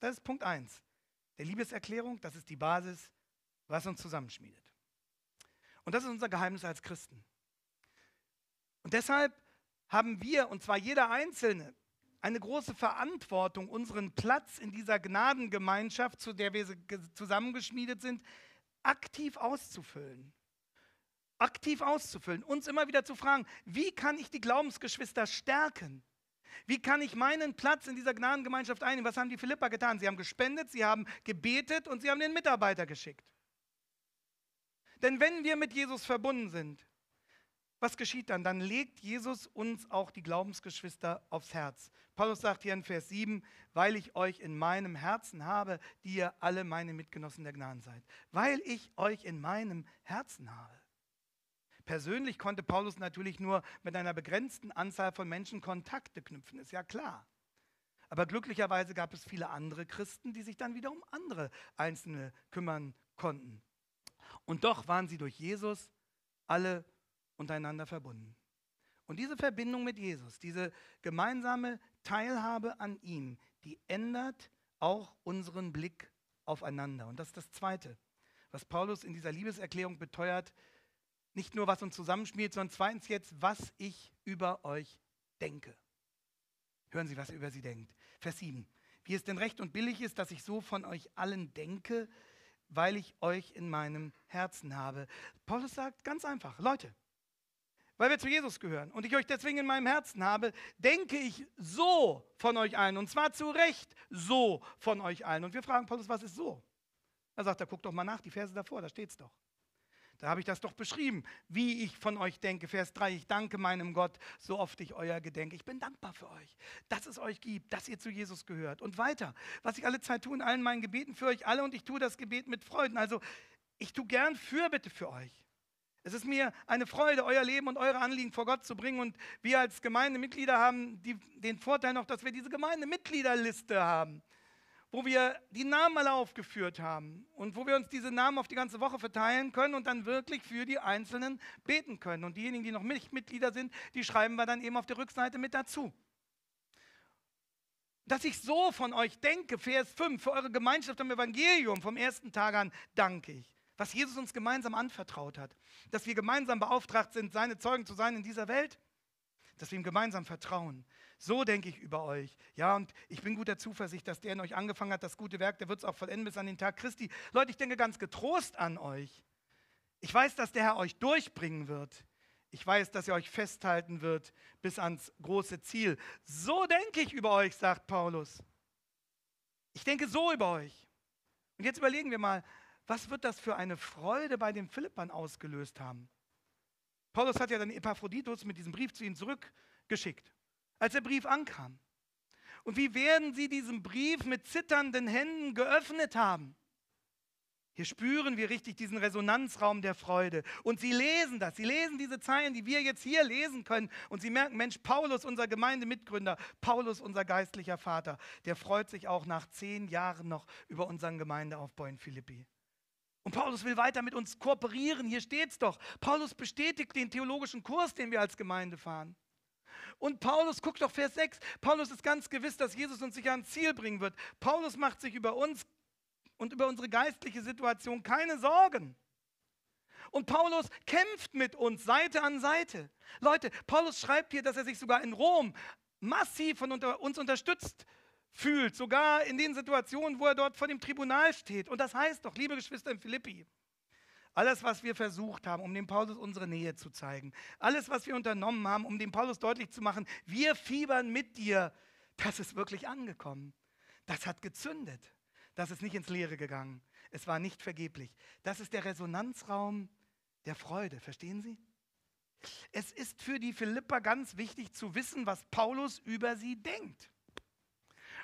Speaker 1: Das ist Punkt 1 der Liebeserklärung, das ist die Basis was uns zusammenschmiedet. Und das ist unser Geheimnis als Christen. Und deshalb haben wir, und zwar jeder Einzelne, eine große Verantwortung, unseren Platz in dieser Gnadengemeinschaft, zu der wir zusammengeschmiedet sind, aktiv auszufüllen. Aktiv auszufüllen, uns immer wieder zu fragen, wie kann ich die Glaubensgeschwister stärken? Wie kann ich meinen Platz in dieser Gnadengemeinschaft einnehmen? Was haben die Philippa getan? Sie haben gespendet, sie haben gebetet und sie haben den Mitarbeiter geschickt. Denn wenn wir mit Jesus verbunden sind, was geschieht dann? Dann legt Jesus uns auch die Glaubensgeschwister aufs Herz. Paulus sagt hier in Vers 7, weil ich euch in meinem Herzen habe, die ihr alle meine Mitgenossen der Gnaden seid. Weil ich euch in meinem Herzen habe. Persönlich konnte Paulus natürlich nur mit einer begrenzten Anzahl von Menschen Kontakte knüpfen, ist ja klar. Aber glücklicherweise gab es viele andere Christen, die sich dann wieder um andere Einzelne kümmern konnten. Und doch waren sie durch Jesus alle untereinander verbunden. Und diese Verbindung mit Jesus, diese gemeinsame Teilhabe an ihm, die ändert auch unseren Blick aufeinander. Und das ist das Zweite, was Paulus in dieser Liebeserklärung beteuert. Nicht nur, was uns zusammenspielt, sondern zweitens jetzt, was ich über euch denke. Hören Sie, was er über sie denkt. Vers 7. Wie es denn recht und billig ist, dass ich so von euch allen denke, weil ich euch in meinem Herzen habe. Paulus sagt ganz einfach, Leute, weil wir zu Jesus gehören und ich euch deswegen in meinem Herzen habe, denke ich so von euch allen und zwar zu Recht so von euch allen. Und wir fragen Paulus, was ist so? Er sagt da guckt doch mal nach, die Verse davor, da steht es doch. Da habe ich das doch beschrieben, wie ich von euch denke. Vers 3, ich danke meinem Gott, so oft ich euer gedenke. Ich bin dankbar für euch, dass es euch gibt, dass ihr zu Jesus gehört. Und weiter, was ich alle Zeit tue in allen meinen Gebeten für euch alle und ich tue das Gebet mit Freuden. Also ich tue gern Fürbitte für euch. Es ist mir eine Freude, euer Leben und eure Anliegen vor Gott zu bringen. Und wir als Gemeindemitglieder haben die, den Vorteil noch, dass wir diese Gemeindemitgliederliste haben wo wir die Namen alle aufgeführt haben und wo wir uns diese Namen auf die ganze Woche verteilen können und dann wirklich für die Einzelnen beten können. Und diejenigen, die noch nicht Mitglieder sind, die schreiben wir dann eben auf der Rückseite mit dazu. Dass ich so von euch denke, Vers 5, für eure Gemeinschaft am Evangelium vom ersten Tag an danke ich. Was Jesus uns gemeinsam anvertraut hat, dass wir gemeinsam beauftragt sind, seine Zeugen zu sein in dieser Welt, dass wir ihm gemeinsam vertrauen, so denke ich über euch. Ja, und ich bin guter Zuversicht, dass der in euch angefangen hat, das gute Werk, der wird es auch vollenden bis an den Tag Christi. Leute, ich denke ganz getrost an euch. Ich weiß, dass der Herr euch durchbringen wird. Ich weiß, dass er euch festhalten wird bis ans große Ziel. So denke ich über euch, sagt Paulus. Ich denke so über euch. Und jetzt überlegen wir mal, was wird das für eine Freude bei den Philippern ausgelöst haben? Paulus hat ja dann Epaphroditus mit diesem Brief zu ihnen zurückgeschickt als der Brief ankam. Und wie werden sie diesen Brief mit zitternden Händen geöffnet haben? Hier spüren wir richtig diesen Resonanzraum der Freude. Und sie lesen das, sie lesen diese Zeilen, die wir jetzt hier lesen können. Und sie merken, Mensch, Paulus, unser Gemeindemitgründer, Paulus, unser geistlicher Vater, der freut sich auch nach zehn Jahren noch über unseren Gemeindeaufbau in Philippi. Und Paulus will weiter mit uns kooperieren, hier steht es doch. Paulus bestätigt den theologischen Kurs, den wir als Gemeinde fahren. Und Paulus, guck doch Vers 6, Paulus ist ganz gewiss, dass Jesus uns sicher ein Ziel bringen wird. Paulus macht sich über uns und über unsere geistliche Situation keine Sorgen. Und Paulus kämpft mit uns Seite an Seite. Leute, Paulus schreibt hier, dass er sich sogar in Rom massiv von unter uns unterstützt fühlt, sogar in den Situationen, wo er dort vor dem Tribunal steht. Und das heißt doch, liebe Geschwister in Philippi, alles, was wir versucht haben, um dem Paulus unsere Nähe zu zeigen, alles, was wir unternommen haben, um dem Paulus deutlich zu machen, wir fiebern mit dir, das ist wirklich angekommen. Das hat gezündet. Das ist nicht ins Leere gegangen. Es war nicht vergeblich. Das ist der Resonanzraum der Freude. Verstehen Sie? Es ist für die Philippa ganz wichtig zu wissen, was Paulus über sie denkt.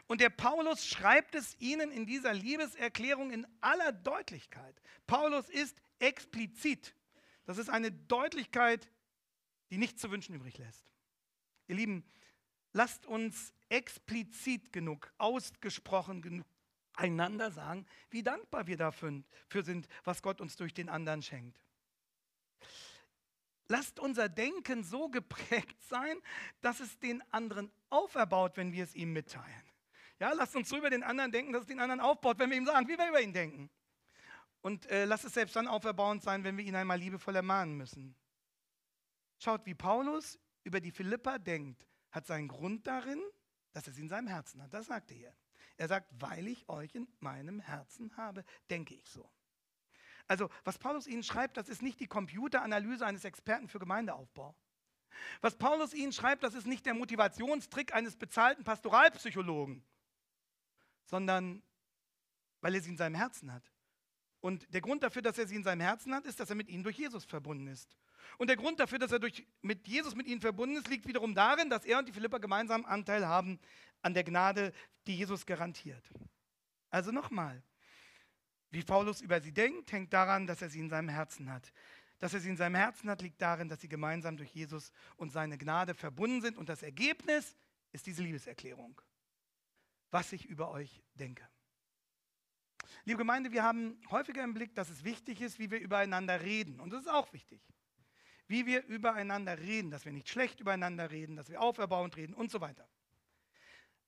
Speaker 1: Und der Paulus schreibt es ihnen in dieser Liebeserklärung in aller Deutlichkeit. Paulus ist explizit. Das ist eine Deutlichkeit, die nichts zu wünschen übrig lässt. Ihr Lieben, lasst uns explizit genug, ausgesprochen genug einander sagen, wie dankbar wir dafür sind, was Gott uns durch den anderen schenkt. Lasst unser Denken so geprägt sein, dass es den anderen auferbaut, wenn wir es ihm mitteilen. Ja, lasst uns so über den anderen denken, dass es den anderen aufbaut, wenn wir ihm sagen, wie wir über ihn denken. Und äh, lass es selbst dann auferbauend sein, wenn wir ihn einmal liebevoll ermahnen müssen. Schaut, wie Paulus über die Philippa denkt, hat seinen Grund darin, dass er sie in seinem Herzen hat. Das sagt er hier. Er sagt, weil ich euch in meinem Herzen habe, denke ich so. Also, was Paulus ihnen schreibt, das ist nicht die Computeranalyse eines Experten für Gemeindeaufbau. Was Paulus ihnen schreibt, das ist nicht der Motivationstrick eines bezahlten Pastoralpsychologen, sondern weil er sie in seinem Herzen hat. Und der Grund dafür, dass er sie in seinem Herzen hat, ist, dass er mit ihnen durch Jesus verbunden ist. Und der Grund dafür, dass er durch, mit Jesus mit ihnen verbunden ist, liegt wiederum darin, dass er und die Philipper gemeinsam Anteil haben an der Gnade, die Jesus garantiert. Also nochmal, wie Paulus über sie denkt, hängt daran, dass er sie in seinem Herzen hat. Dass er sie in seinem Herzen hat, liegt darin, dass sie gemeinsam durch Jesus und seine Gnade verbunden sind. Und das Ergebnis ist diese Liebeserklärung, was ich über euch denke. Liebe Gemeinde, wir haben häufiger im Blick, dass es wichtig ist, wie wir übereinander reden. Und das ist auch wichtig. Wie wir übereinander reden, dass wir nicht schlecht übereinander reden, dass wir auferbauend reden und so weiter.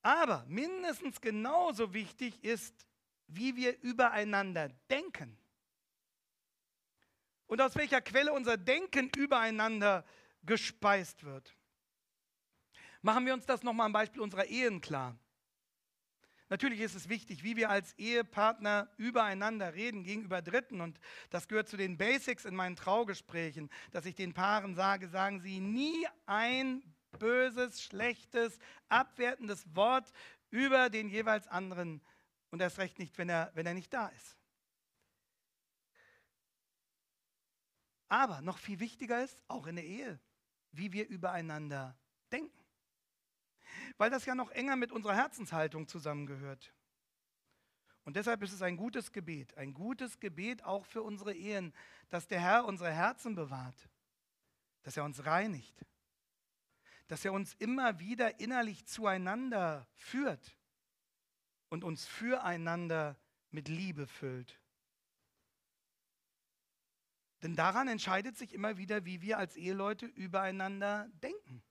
Speaker 1: Aber mindestens genauso wichtig ist, wie wir übereinander denken. Und aus welcher Quelle unser Denken übereinander gespeist wird. Machen wir uns das nochmal am Beispiel unserer Ehen klar. Natürlich ist es wichtig, wie wir als Ehepartner übereinander reden, gegenüber Dritten. Und das gehört zu den Basics in meinen Traugesprächen, dass ich den Paaren sage, sagen sie nie ein böses, schlechtes, abwertendes Wort über den jeweils anderen. Und erst recht nicht, wenn er, wenn er nicht da ist. Aber noch viel wichtiger ist, auch in der Ehe, wie wir übereinander denken weil das ja noch enger mit unserer Herzenshaltung zusammengehört. Und deshalb ist es ein gutes Gebet, ein gutes Gebet auch für unsere Ehen, dass der Herr unsere Herzen bewahrt, dass er uns reinigt, dass er uns immer wieder innerlich zueinander führt und uns füreinander mit Liebe füllt. Denn daran entscheidet sich immer wieder, wie wir als Eheleute übereinander denken.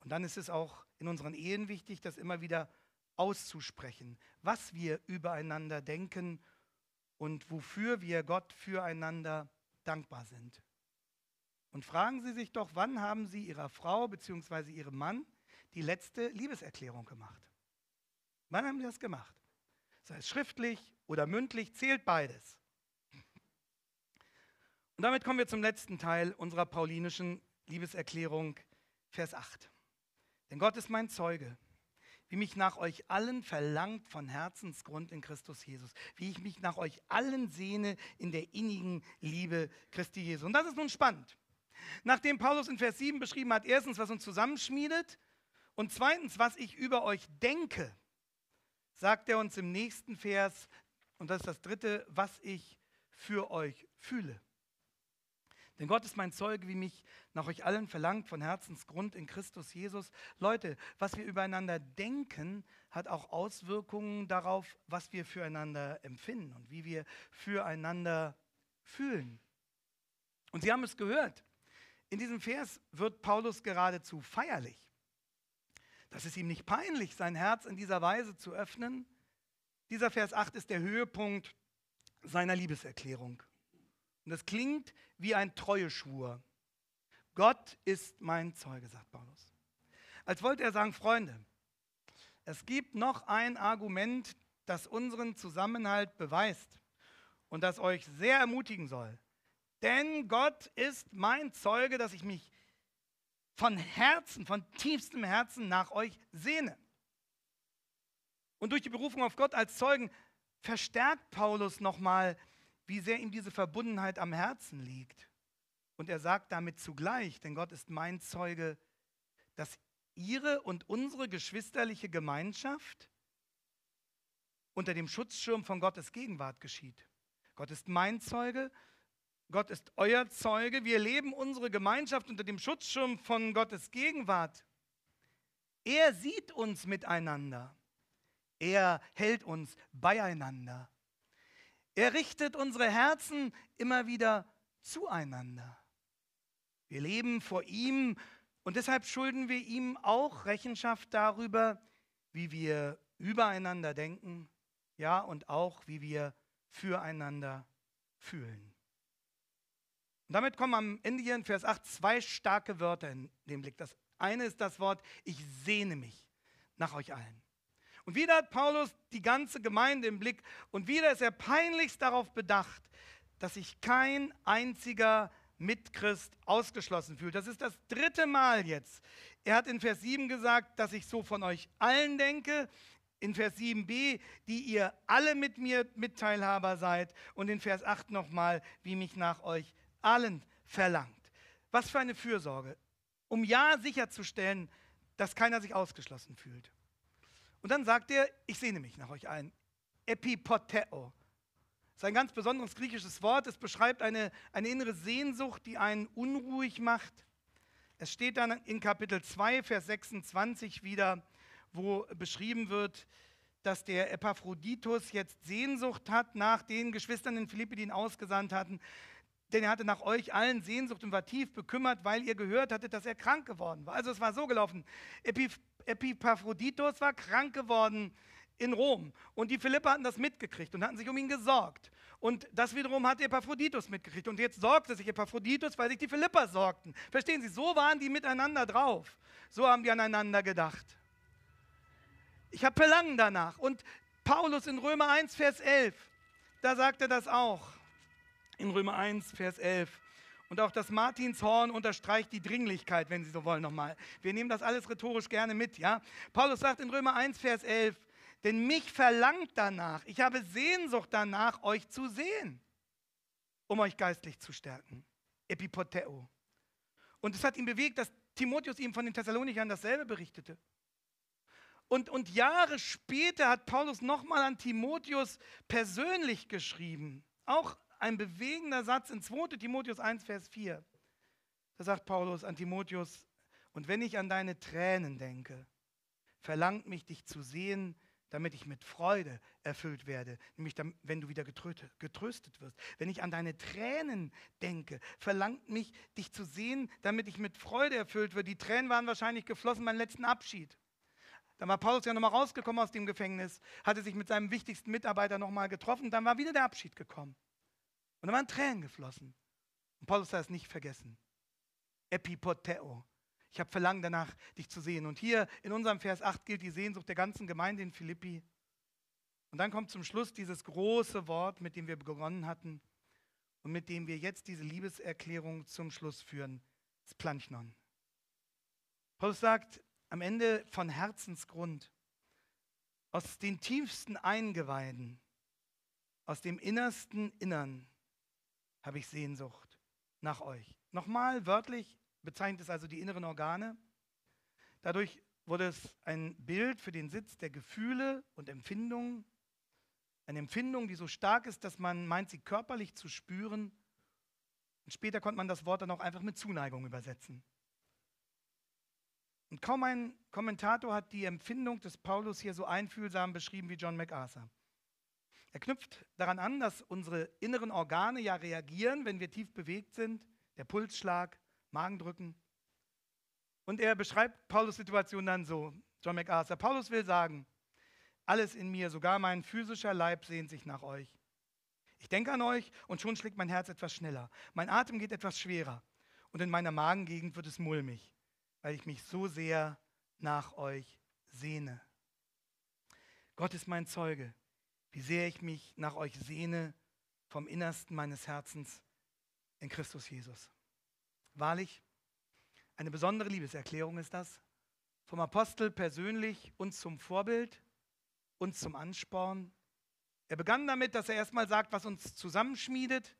Speaker 1: Und dann ist es auch in unseren Ehen wichtig, das immer wieder auszusprechen, was wir übereinander denken und wofür wir Gott füreinander dankbar sind. Und fragen Sie sich doch, wann haben Sie Ihrer Frau bzw. Ihrem Mann die letzte Liebeserklärung gemacht? Wann haben Sie das gemacht? Sei es schriftlich oder mündlich, zählt beides. Und damit kommen wir zum letzten Teil unserer paulinischen Liebeserklärung, Vers 8. Denn Gott ist mein Zeuge, wie mich nach euch allen verlangt von Herzensgrund in Christus Jesus, wie ich mich nach euch allen sehne in der innigen Liebe Christi Jesu. Und das ist nun spannend. Nachdem Paulus in Vers 7 beschrieben hat, erstens, was uns zusammenschmiedet und zweitens, was ich über euch denke, sagt er uns im nächsten Vers, und das ist das dritte, was ich für euch fühle. Denn Gott ist mein Zeuge, wie mich nach euch allen verlangt, von Herzensgrund in Christus Jesus. Leute, was wir übereinander denken, hat auch Auswirkungen darauf, was wir füreinander empfinden und wie wir füreinander fühlen. Und Sie haben es gehört. In diesem Vers wird Paulus geradezu feierlich. Das ist ihm nicht peinlich, sein Herz in dieser Weise zu öffnen. Dieser Vers 8 ist der Höhepunkt seiner Liebeserklärung. Und das klingt wie ein Treueschwur. Gott ist mein Zeuge, sagt Paulus. Als wollte er sagen, Freunde, es gibt noch ein Argument, das unseren Zusammenhalt beweist und das euch sehr ermutigen soll. Denn Gott ist mein Zeuge, dass ich mich von Herzen, von tiefstem Herzen nach euch sehne. Und durch die Berufung auf Gott als Zeugen verstärkt Paulus nochmal wie sehr ihm diese Verbundenheit am Herzen liegt. Und er sagt damit zugleich, denn Gott ist mein Zeuge, dass ihre und unsere geschwisterliche Gemeinschaft unter dem Schutzschirm von Gottes Gegenwart geschieht. Gott ist mein Zeuge, Gott ist euer Zeuge. Wir leben unsere Gemeinschaft unter dem Schutzschirm von Gottes Gegenwart. Er sieht uns miteinander. Er hält uns beieinander. Er richtet unsere Herzen immer wieder zueinander. Wir leben vor ihm und deshalb schulden wir ihm auch Rechenschaft darüber, wie wir übereinander denken, ja, und auch wie wir füreinander fühlen. Und damit kommen am Ende hier in Vers 8 zwei starke Wörter in den Blick. Das eine ist das Wort, ich sehne mich nach euch allen. Und wieder hat Paulus die ganze Gemeinde im Blick und wieder ist er peinlichst darauf bedacht, dass sich kein einziger Mitchrist ausgeschlossen fühlt. Das ist das dritte Mal jetzt. Er hat in Vers 7 gesagt, dass ich so von euch allen denke. In Vers 7b, die ihr alle mit mir Mitteilhaber seid. Und in Vers 8 nochmal, wie mich nach euch allen verlangt. Was für eine Fürsorge, um ja sicherzustellen, dass keiner sich ausgeschlossen fühlt. Und dann sagt er, ich sehne mich nach euch allen. Epipoteo. Das ist ein ganz besonderes griechisches Wort. Es beschreibt eine, eine innere Sehnsucht, die einen unruhig macht. Es steht dann in Kapitel 2, Vers 26 wieder, wo beschrieben wird, dass der Epaphroditus jetzt Sehnsucht hat nach den Geschwistern in Philippi, die ihn ausgesandt hatten. Denn er hatte nach euch allen Sehnsucht und war tief bekümmert, weil ihr gehört hattet, dass er krank geworden war. Also es war so gelaufen. Epif Epaphroditus war krank geworden in Rom. Und die Philipper hatten das mitgekriegt und hatten sich um ihn gesorgt. Und das wiederum hat Epaphroditus mitgekriegt. Und jetzt sorgte sich Epaphroditus, weil sich die Philipper sorgten. Verstehen Sie, so waren die miteinander drauf. So haben die aneinander gedacht. Ich habe Verlangen danach. Und Paulus in Römer 1, Vers 11, da sagt er das auch. In Römer 1, Vers 11. Und auch das Martinshorn unterstreicht die Dringlichkeit, wenn Sie so wollen, nochmal. Wir nehmen das alles rhetorisch gerne mit, ja? Paulus sagt in Römer 1, Vers 11, denn mich verlangt danach, ich habe Sehnsucht danach, euch zu sehen, um euch geistlich zu stärken. Epipoteo. Und es hat ihn bewegt, dass Timotheus ihm von den Thessalonikern dasselbe berichtete. Und, und Jahre später hat Paulus nochmal an Timotheus persönlich geschrieben, auch ein bewegender Satz in 2 Timotheus 1, Vers 4. Da sagt Paulus an Timotheus, und wenn ich an deine Tränen denke, verlangt mich, dich zu sehen, damit ich mit Freude erfüllt werde, nämlich wenn du wieder getröstet wirst. Wenn ich an deine Tränen denke, verlangt mich, dich zu sehen, damit ich mit Freude erfüllt werde. Die Tränen waren wahrscheinlich geflossen beim letzten Abschied. Dann war Paulus ja nochmal rausgekommen aus dem Gefängnis, hatte sich mit seinem wichtigsten Mitarbeiter nochmal getroffen, dann war wieder der Abschied gekommen. Und da waren Tränen geflossen. Und Paulus hat es nicht vergessen. Epipoteo. Ich habe Verlangen danach, dich zu sehen. Und hier in unserem Vers 8 gilt die Sehnsucht der ganzen Gemeinde in Philippi. Und dann kommt zum Schluss dieses große Wort, mit dem wir begonnen hatten und mit dem wir jetzt diese Liebeserklärung zum Schluss führen. Das Planchnon. Paulus sagt am Ende von Herzensgrund, aus den tiefsten Eingeweiden, aus dem innersten Innern habe ich Sehnsucht nach euch. Nochmal wörtlich bezeichnet es also die inneren Organe. Dadurch wurde es ein Bild für den Sitz der Gefühle und Empfindungen. Eine Empfindung, die so stark ist, dass man meint, sie körperlich zu spüren. Und später konnte man das Wort dann auch einfach mit Zuneigung übersetzen. Und kaum ein Kommentator hat die Empfindung des Paulus hier so einfühlsam beschrieben wie John MacArthur. Er knüpft daran an, dass unsere inneren Organe ja reagieren, wenn wir tief bewegt sind, der Pulsschlag, Magendrücken. Und er beschreibt Paulus Situation dann so, John MacArthur. Paulus will sagen, alles in mir, sogar mein physischer Leib sehnt sich nach euch. Ich denke an euch und schon schlägt mein Herz etwas schneller. Mein Atem geht etwas schwerer und in meiner Magengegend wird es mulmig, weil ich mich so sehr nach euch sehne. Gott ist mein Zeuge wie sehr ich mich nach euch sehne vom Innersten meines Herzens in Christus Jesus. Wahrlich, eine besondere Liebeserklärung ist das, vom Apostel persönlich und zum Vorbild und zum Ansporn. Er begann damit, dass er erstmal sagt, was uns zusammenschmiedet,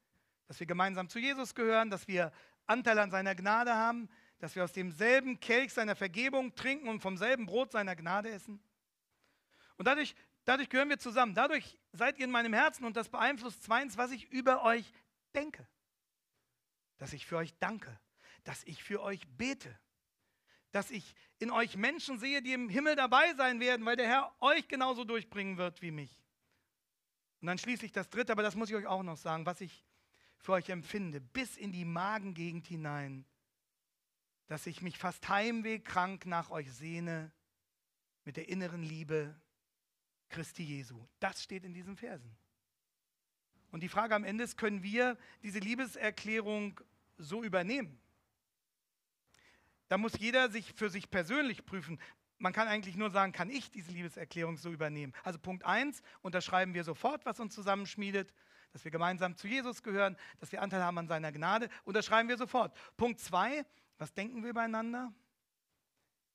Speaker 1: dass wir gemeinsam zu Jesus gehören, dass wir Anteil an seiner Gnade haben, dass wir aus demselben Kelch seiner Vergebung trinken und vom selben Brot seiner Gnade essen. Und dadurch Dadurch gehören wir zusammen. Dadurch seid ihr in meinem Herzen und das beeinflusst zweitens, was ich über euch denke. Dass ich für euch danke, dass ich für euch bete, dass ich in euch Menschen sehe, die im Himmel dabei sein werden, weil der Herr euch genauso durchbringen wird wie mich. Und dann schließlich das dritte, aber das muss ich euch auch noch sagen, was ich für euch empfinde, bis in die Magengegend hinein, dass ich mich fast heimwehkrank nach euch sehne, mit der inneren Liebe, Christi Jesu. Das steht in diesen Versen. Und die Frage am Ende ist, können wir diese Liebeserklärung so übernehmen? Da muss jeder sich für sich persönlich prüfen. Man kann eigentlich nur sagen, kann ich diese Liebeserklärung so übernehmen? Also Punkt 1, unterschreiben wir sofort, was uns zusammenschmiedet, dass wir gemeinsam zu Jesus gehören, dass wir Anteil haben an seiner Gnade, unterschreiben wir sofort. Punkt 2, was denken wir beieinander?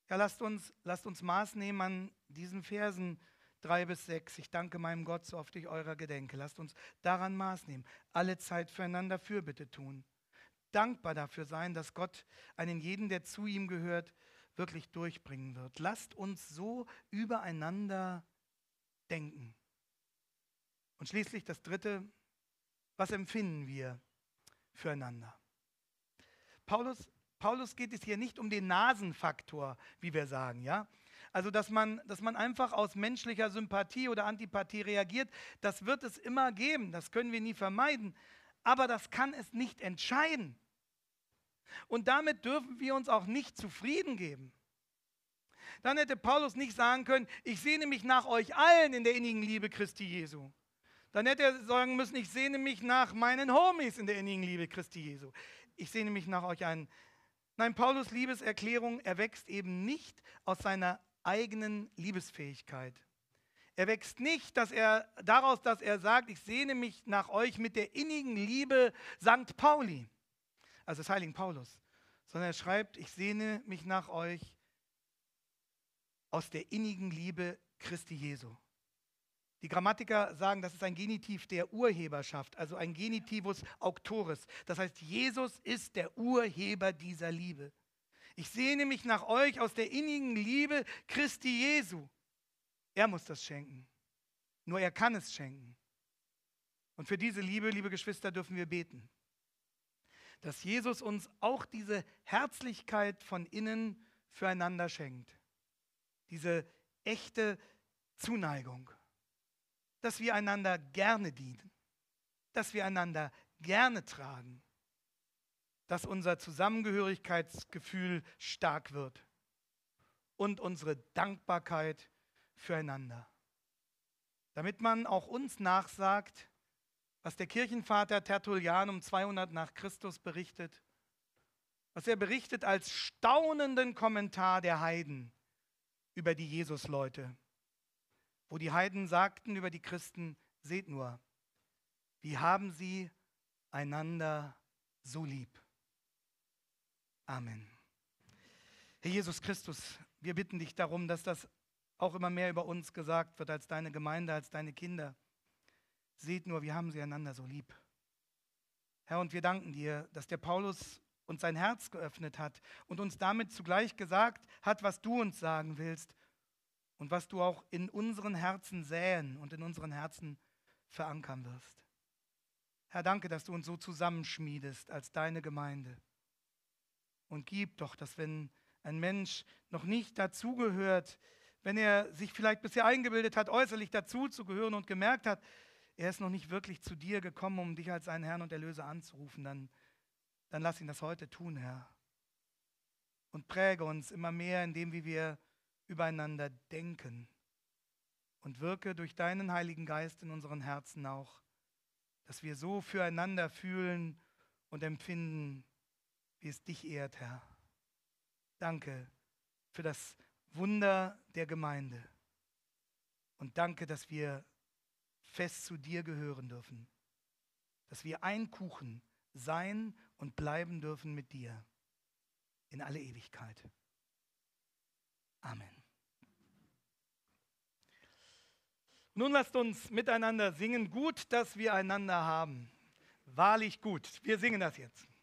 Speaker 1: Ja, lasst uns, lasst uns Maß nehmen an diesen Versen 3 bis 6. Ich danke meinem Gott, so oft ich eurer gedenke. Lasst uns daran Maß nehmen, alle Zeit füreinander Fürbitte tun. Dankbar dafür sein, dass Gott einen jeden, der zu ihm gehört, wirklich durchbringen wird. Lasst uns so übereinander denken. Und schließlich das Dritte, was empfinden wir füreinander? Paulus, Paulus geht es hier nicht um den Nasenfaktor, wie wir sagen, ja? Also, dass man, dass man einfach aus menschlicher Sympathie oder Antipathie reagiert, das wird es immer geben, das können wir nie vermeiden. Aber das kann es nicht entscheiden. Und damit dürfen wir uns auch nicht zufrieden geben. Dann hätte Paulus nicht sagen können, ich sehne mich nach euch allen in der innigen Liebe Christi Jesu. Dann hätte er sagen müssen, ich sehne mich nach meinen Homies in der innigen Liebe Christi Jesu. Ich sehne mich nach euch allen. Nein, Paulus Liebeserklärung erwächst eben nicht aus seiner eigenen Liebesfähigkeit. Er wächst nicht dass er, daraus, dass er sagt, ich sehne mich nach euch mit der innigen Liebe St. Pauli, also des heiligen Paulus, sondern er schreibt, ich sehne mich nach euch aus der innigen Liebe Christi Jesu. Die Grammatiker sagen, das ist ein Genitiv der Urheberschaft, also ein Genitivus auctoris. Das heißt, Jesus ist der Urheber dieser Liebe. Ich sehne mich nach euch aus der innigen Liebe Christi Jesu. Er muss das schenken. Nur er kann es schenken. Und für diese Liebe, liebe Geschwister, dürfen wir beten. Dass Jesus uns auch diese Herzlichkeit von innen füreinander schenkt. Diese echte Zuneigung. Dass wir einander gerne dienen. Dass wir einander gerne tragen dass unser Zusammengehörigkeitsgefühl stark wird und unsere Dankbarkeit füreinander. Damit man auch uns nachsagt, was der Kirchenvater Tertullian um 200 nach Christus berichtet, was er berichtet als staunenden Kommentar der Heiden über die Jesusleute, wo die Heiden sagten über die Christen, seht nur, wie haben sie einander so lieb. Amen. Herr Jesus Christus, wir bitten dich darum, dass das auch immer mehr über uns gesagt wird als deine Gemeinde, als deine Kinder. Seht nur, wir haben sie einander so lieb. Herr, und wir danken dir, dass der Paulus uns sein Herz geöffnet hat und uns damit zugleich gesagt hat, was du uns sagen willst und was du auch in unseren Herzen säen und in unseren Herzen verankern wirst. Herr, danke, dass du uns so zusammenschmiedest als deine Gemeinde und gib doch, dass wenn ein Mensch noch nicht dazugehört, wenn er sich vielleicht bisher eingebildet hat, äußerlich dazu zu gehören und gemerkt hat, er ist noch nicht wirklich zu dir gekommen, um dich als seinen Herrn und Erlöser anzurufen, dann, dann lass ihn das heute tun, Herr. Und präge uns immer mehr in dem, wie wir übereinander denken. Und wirke durch deinen Heiligen Geist in unseren Herzen auch, dass wir so füreinander fühlen und empfinden, wie es dich ehrt, Herr. Danke für das Wunder der Gemeinde. Und danke, dass wir fest zu dir gehören dürfen. Dass wir ein Kuchen sein und bleiben dürfen mit dir in alle Ewigkeit. Amen. Nun lasst uns miteinander singen. Gut, dass wir einander haben. Wahrlich gut. Wir singen das jetzt.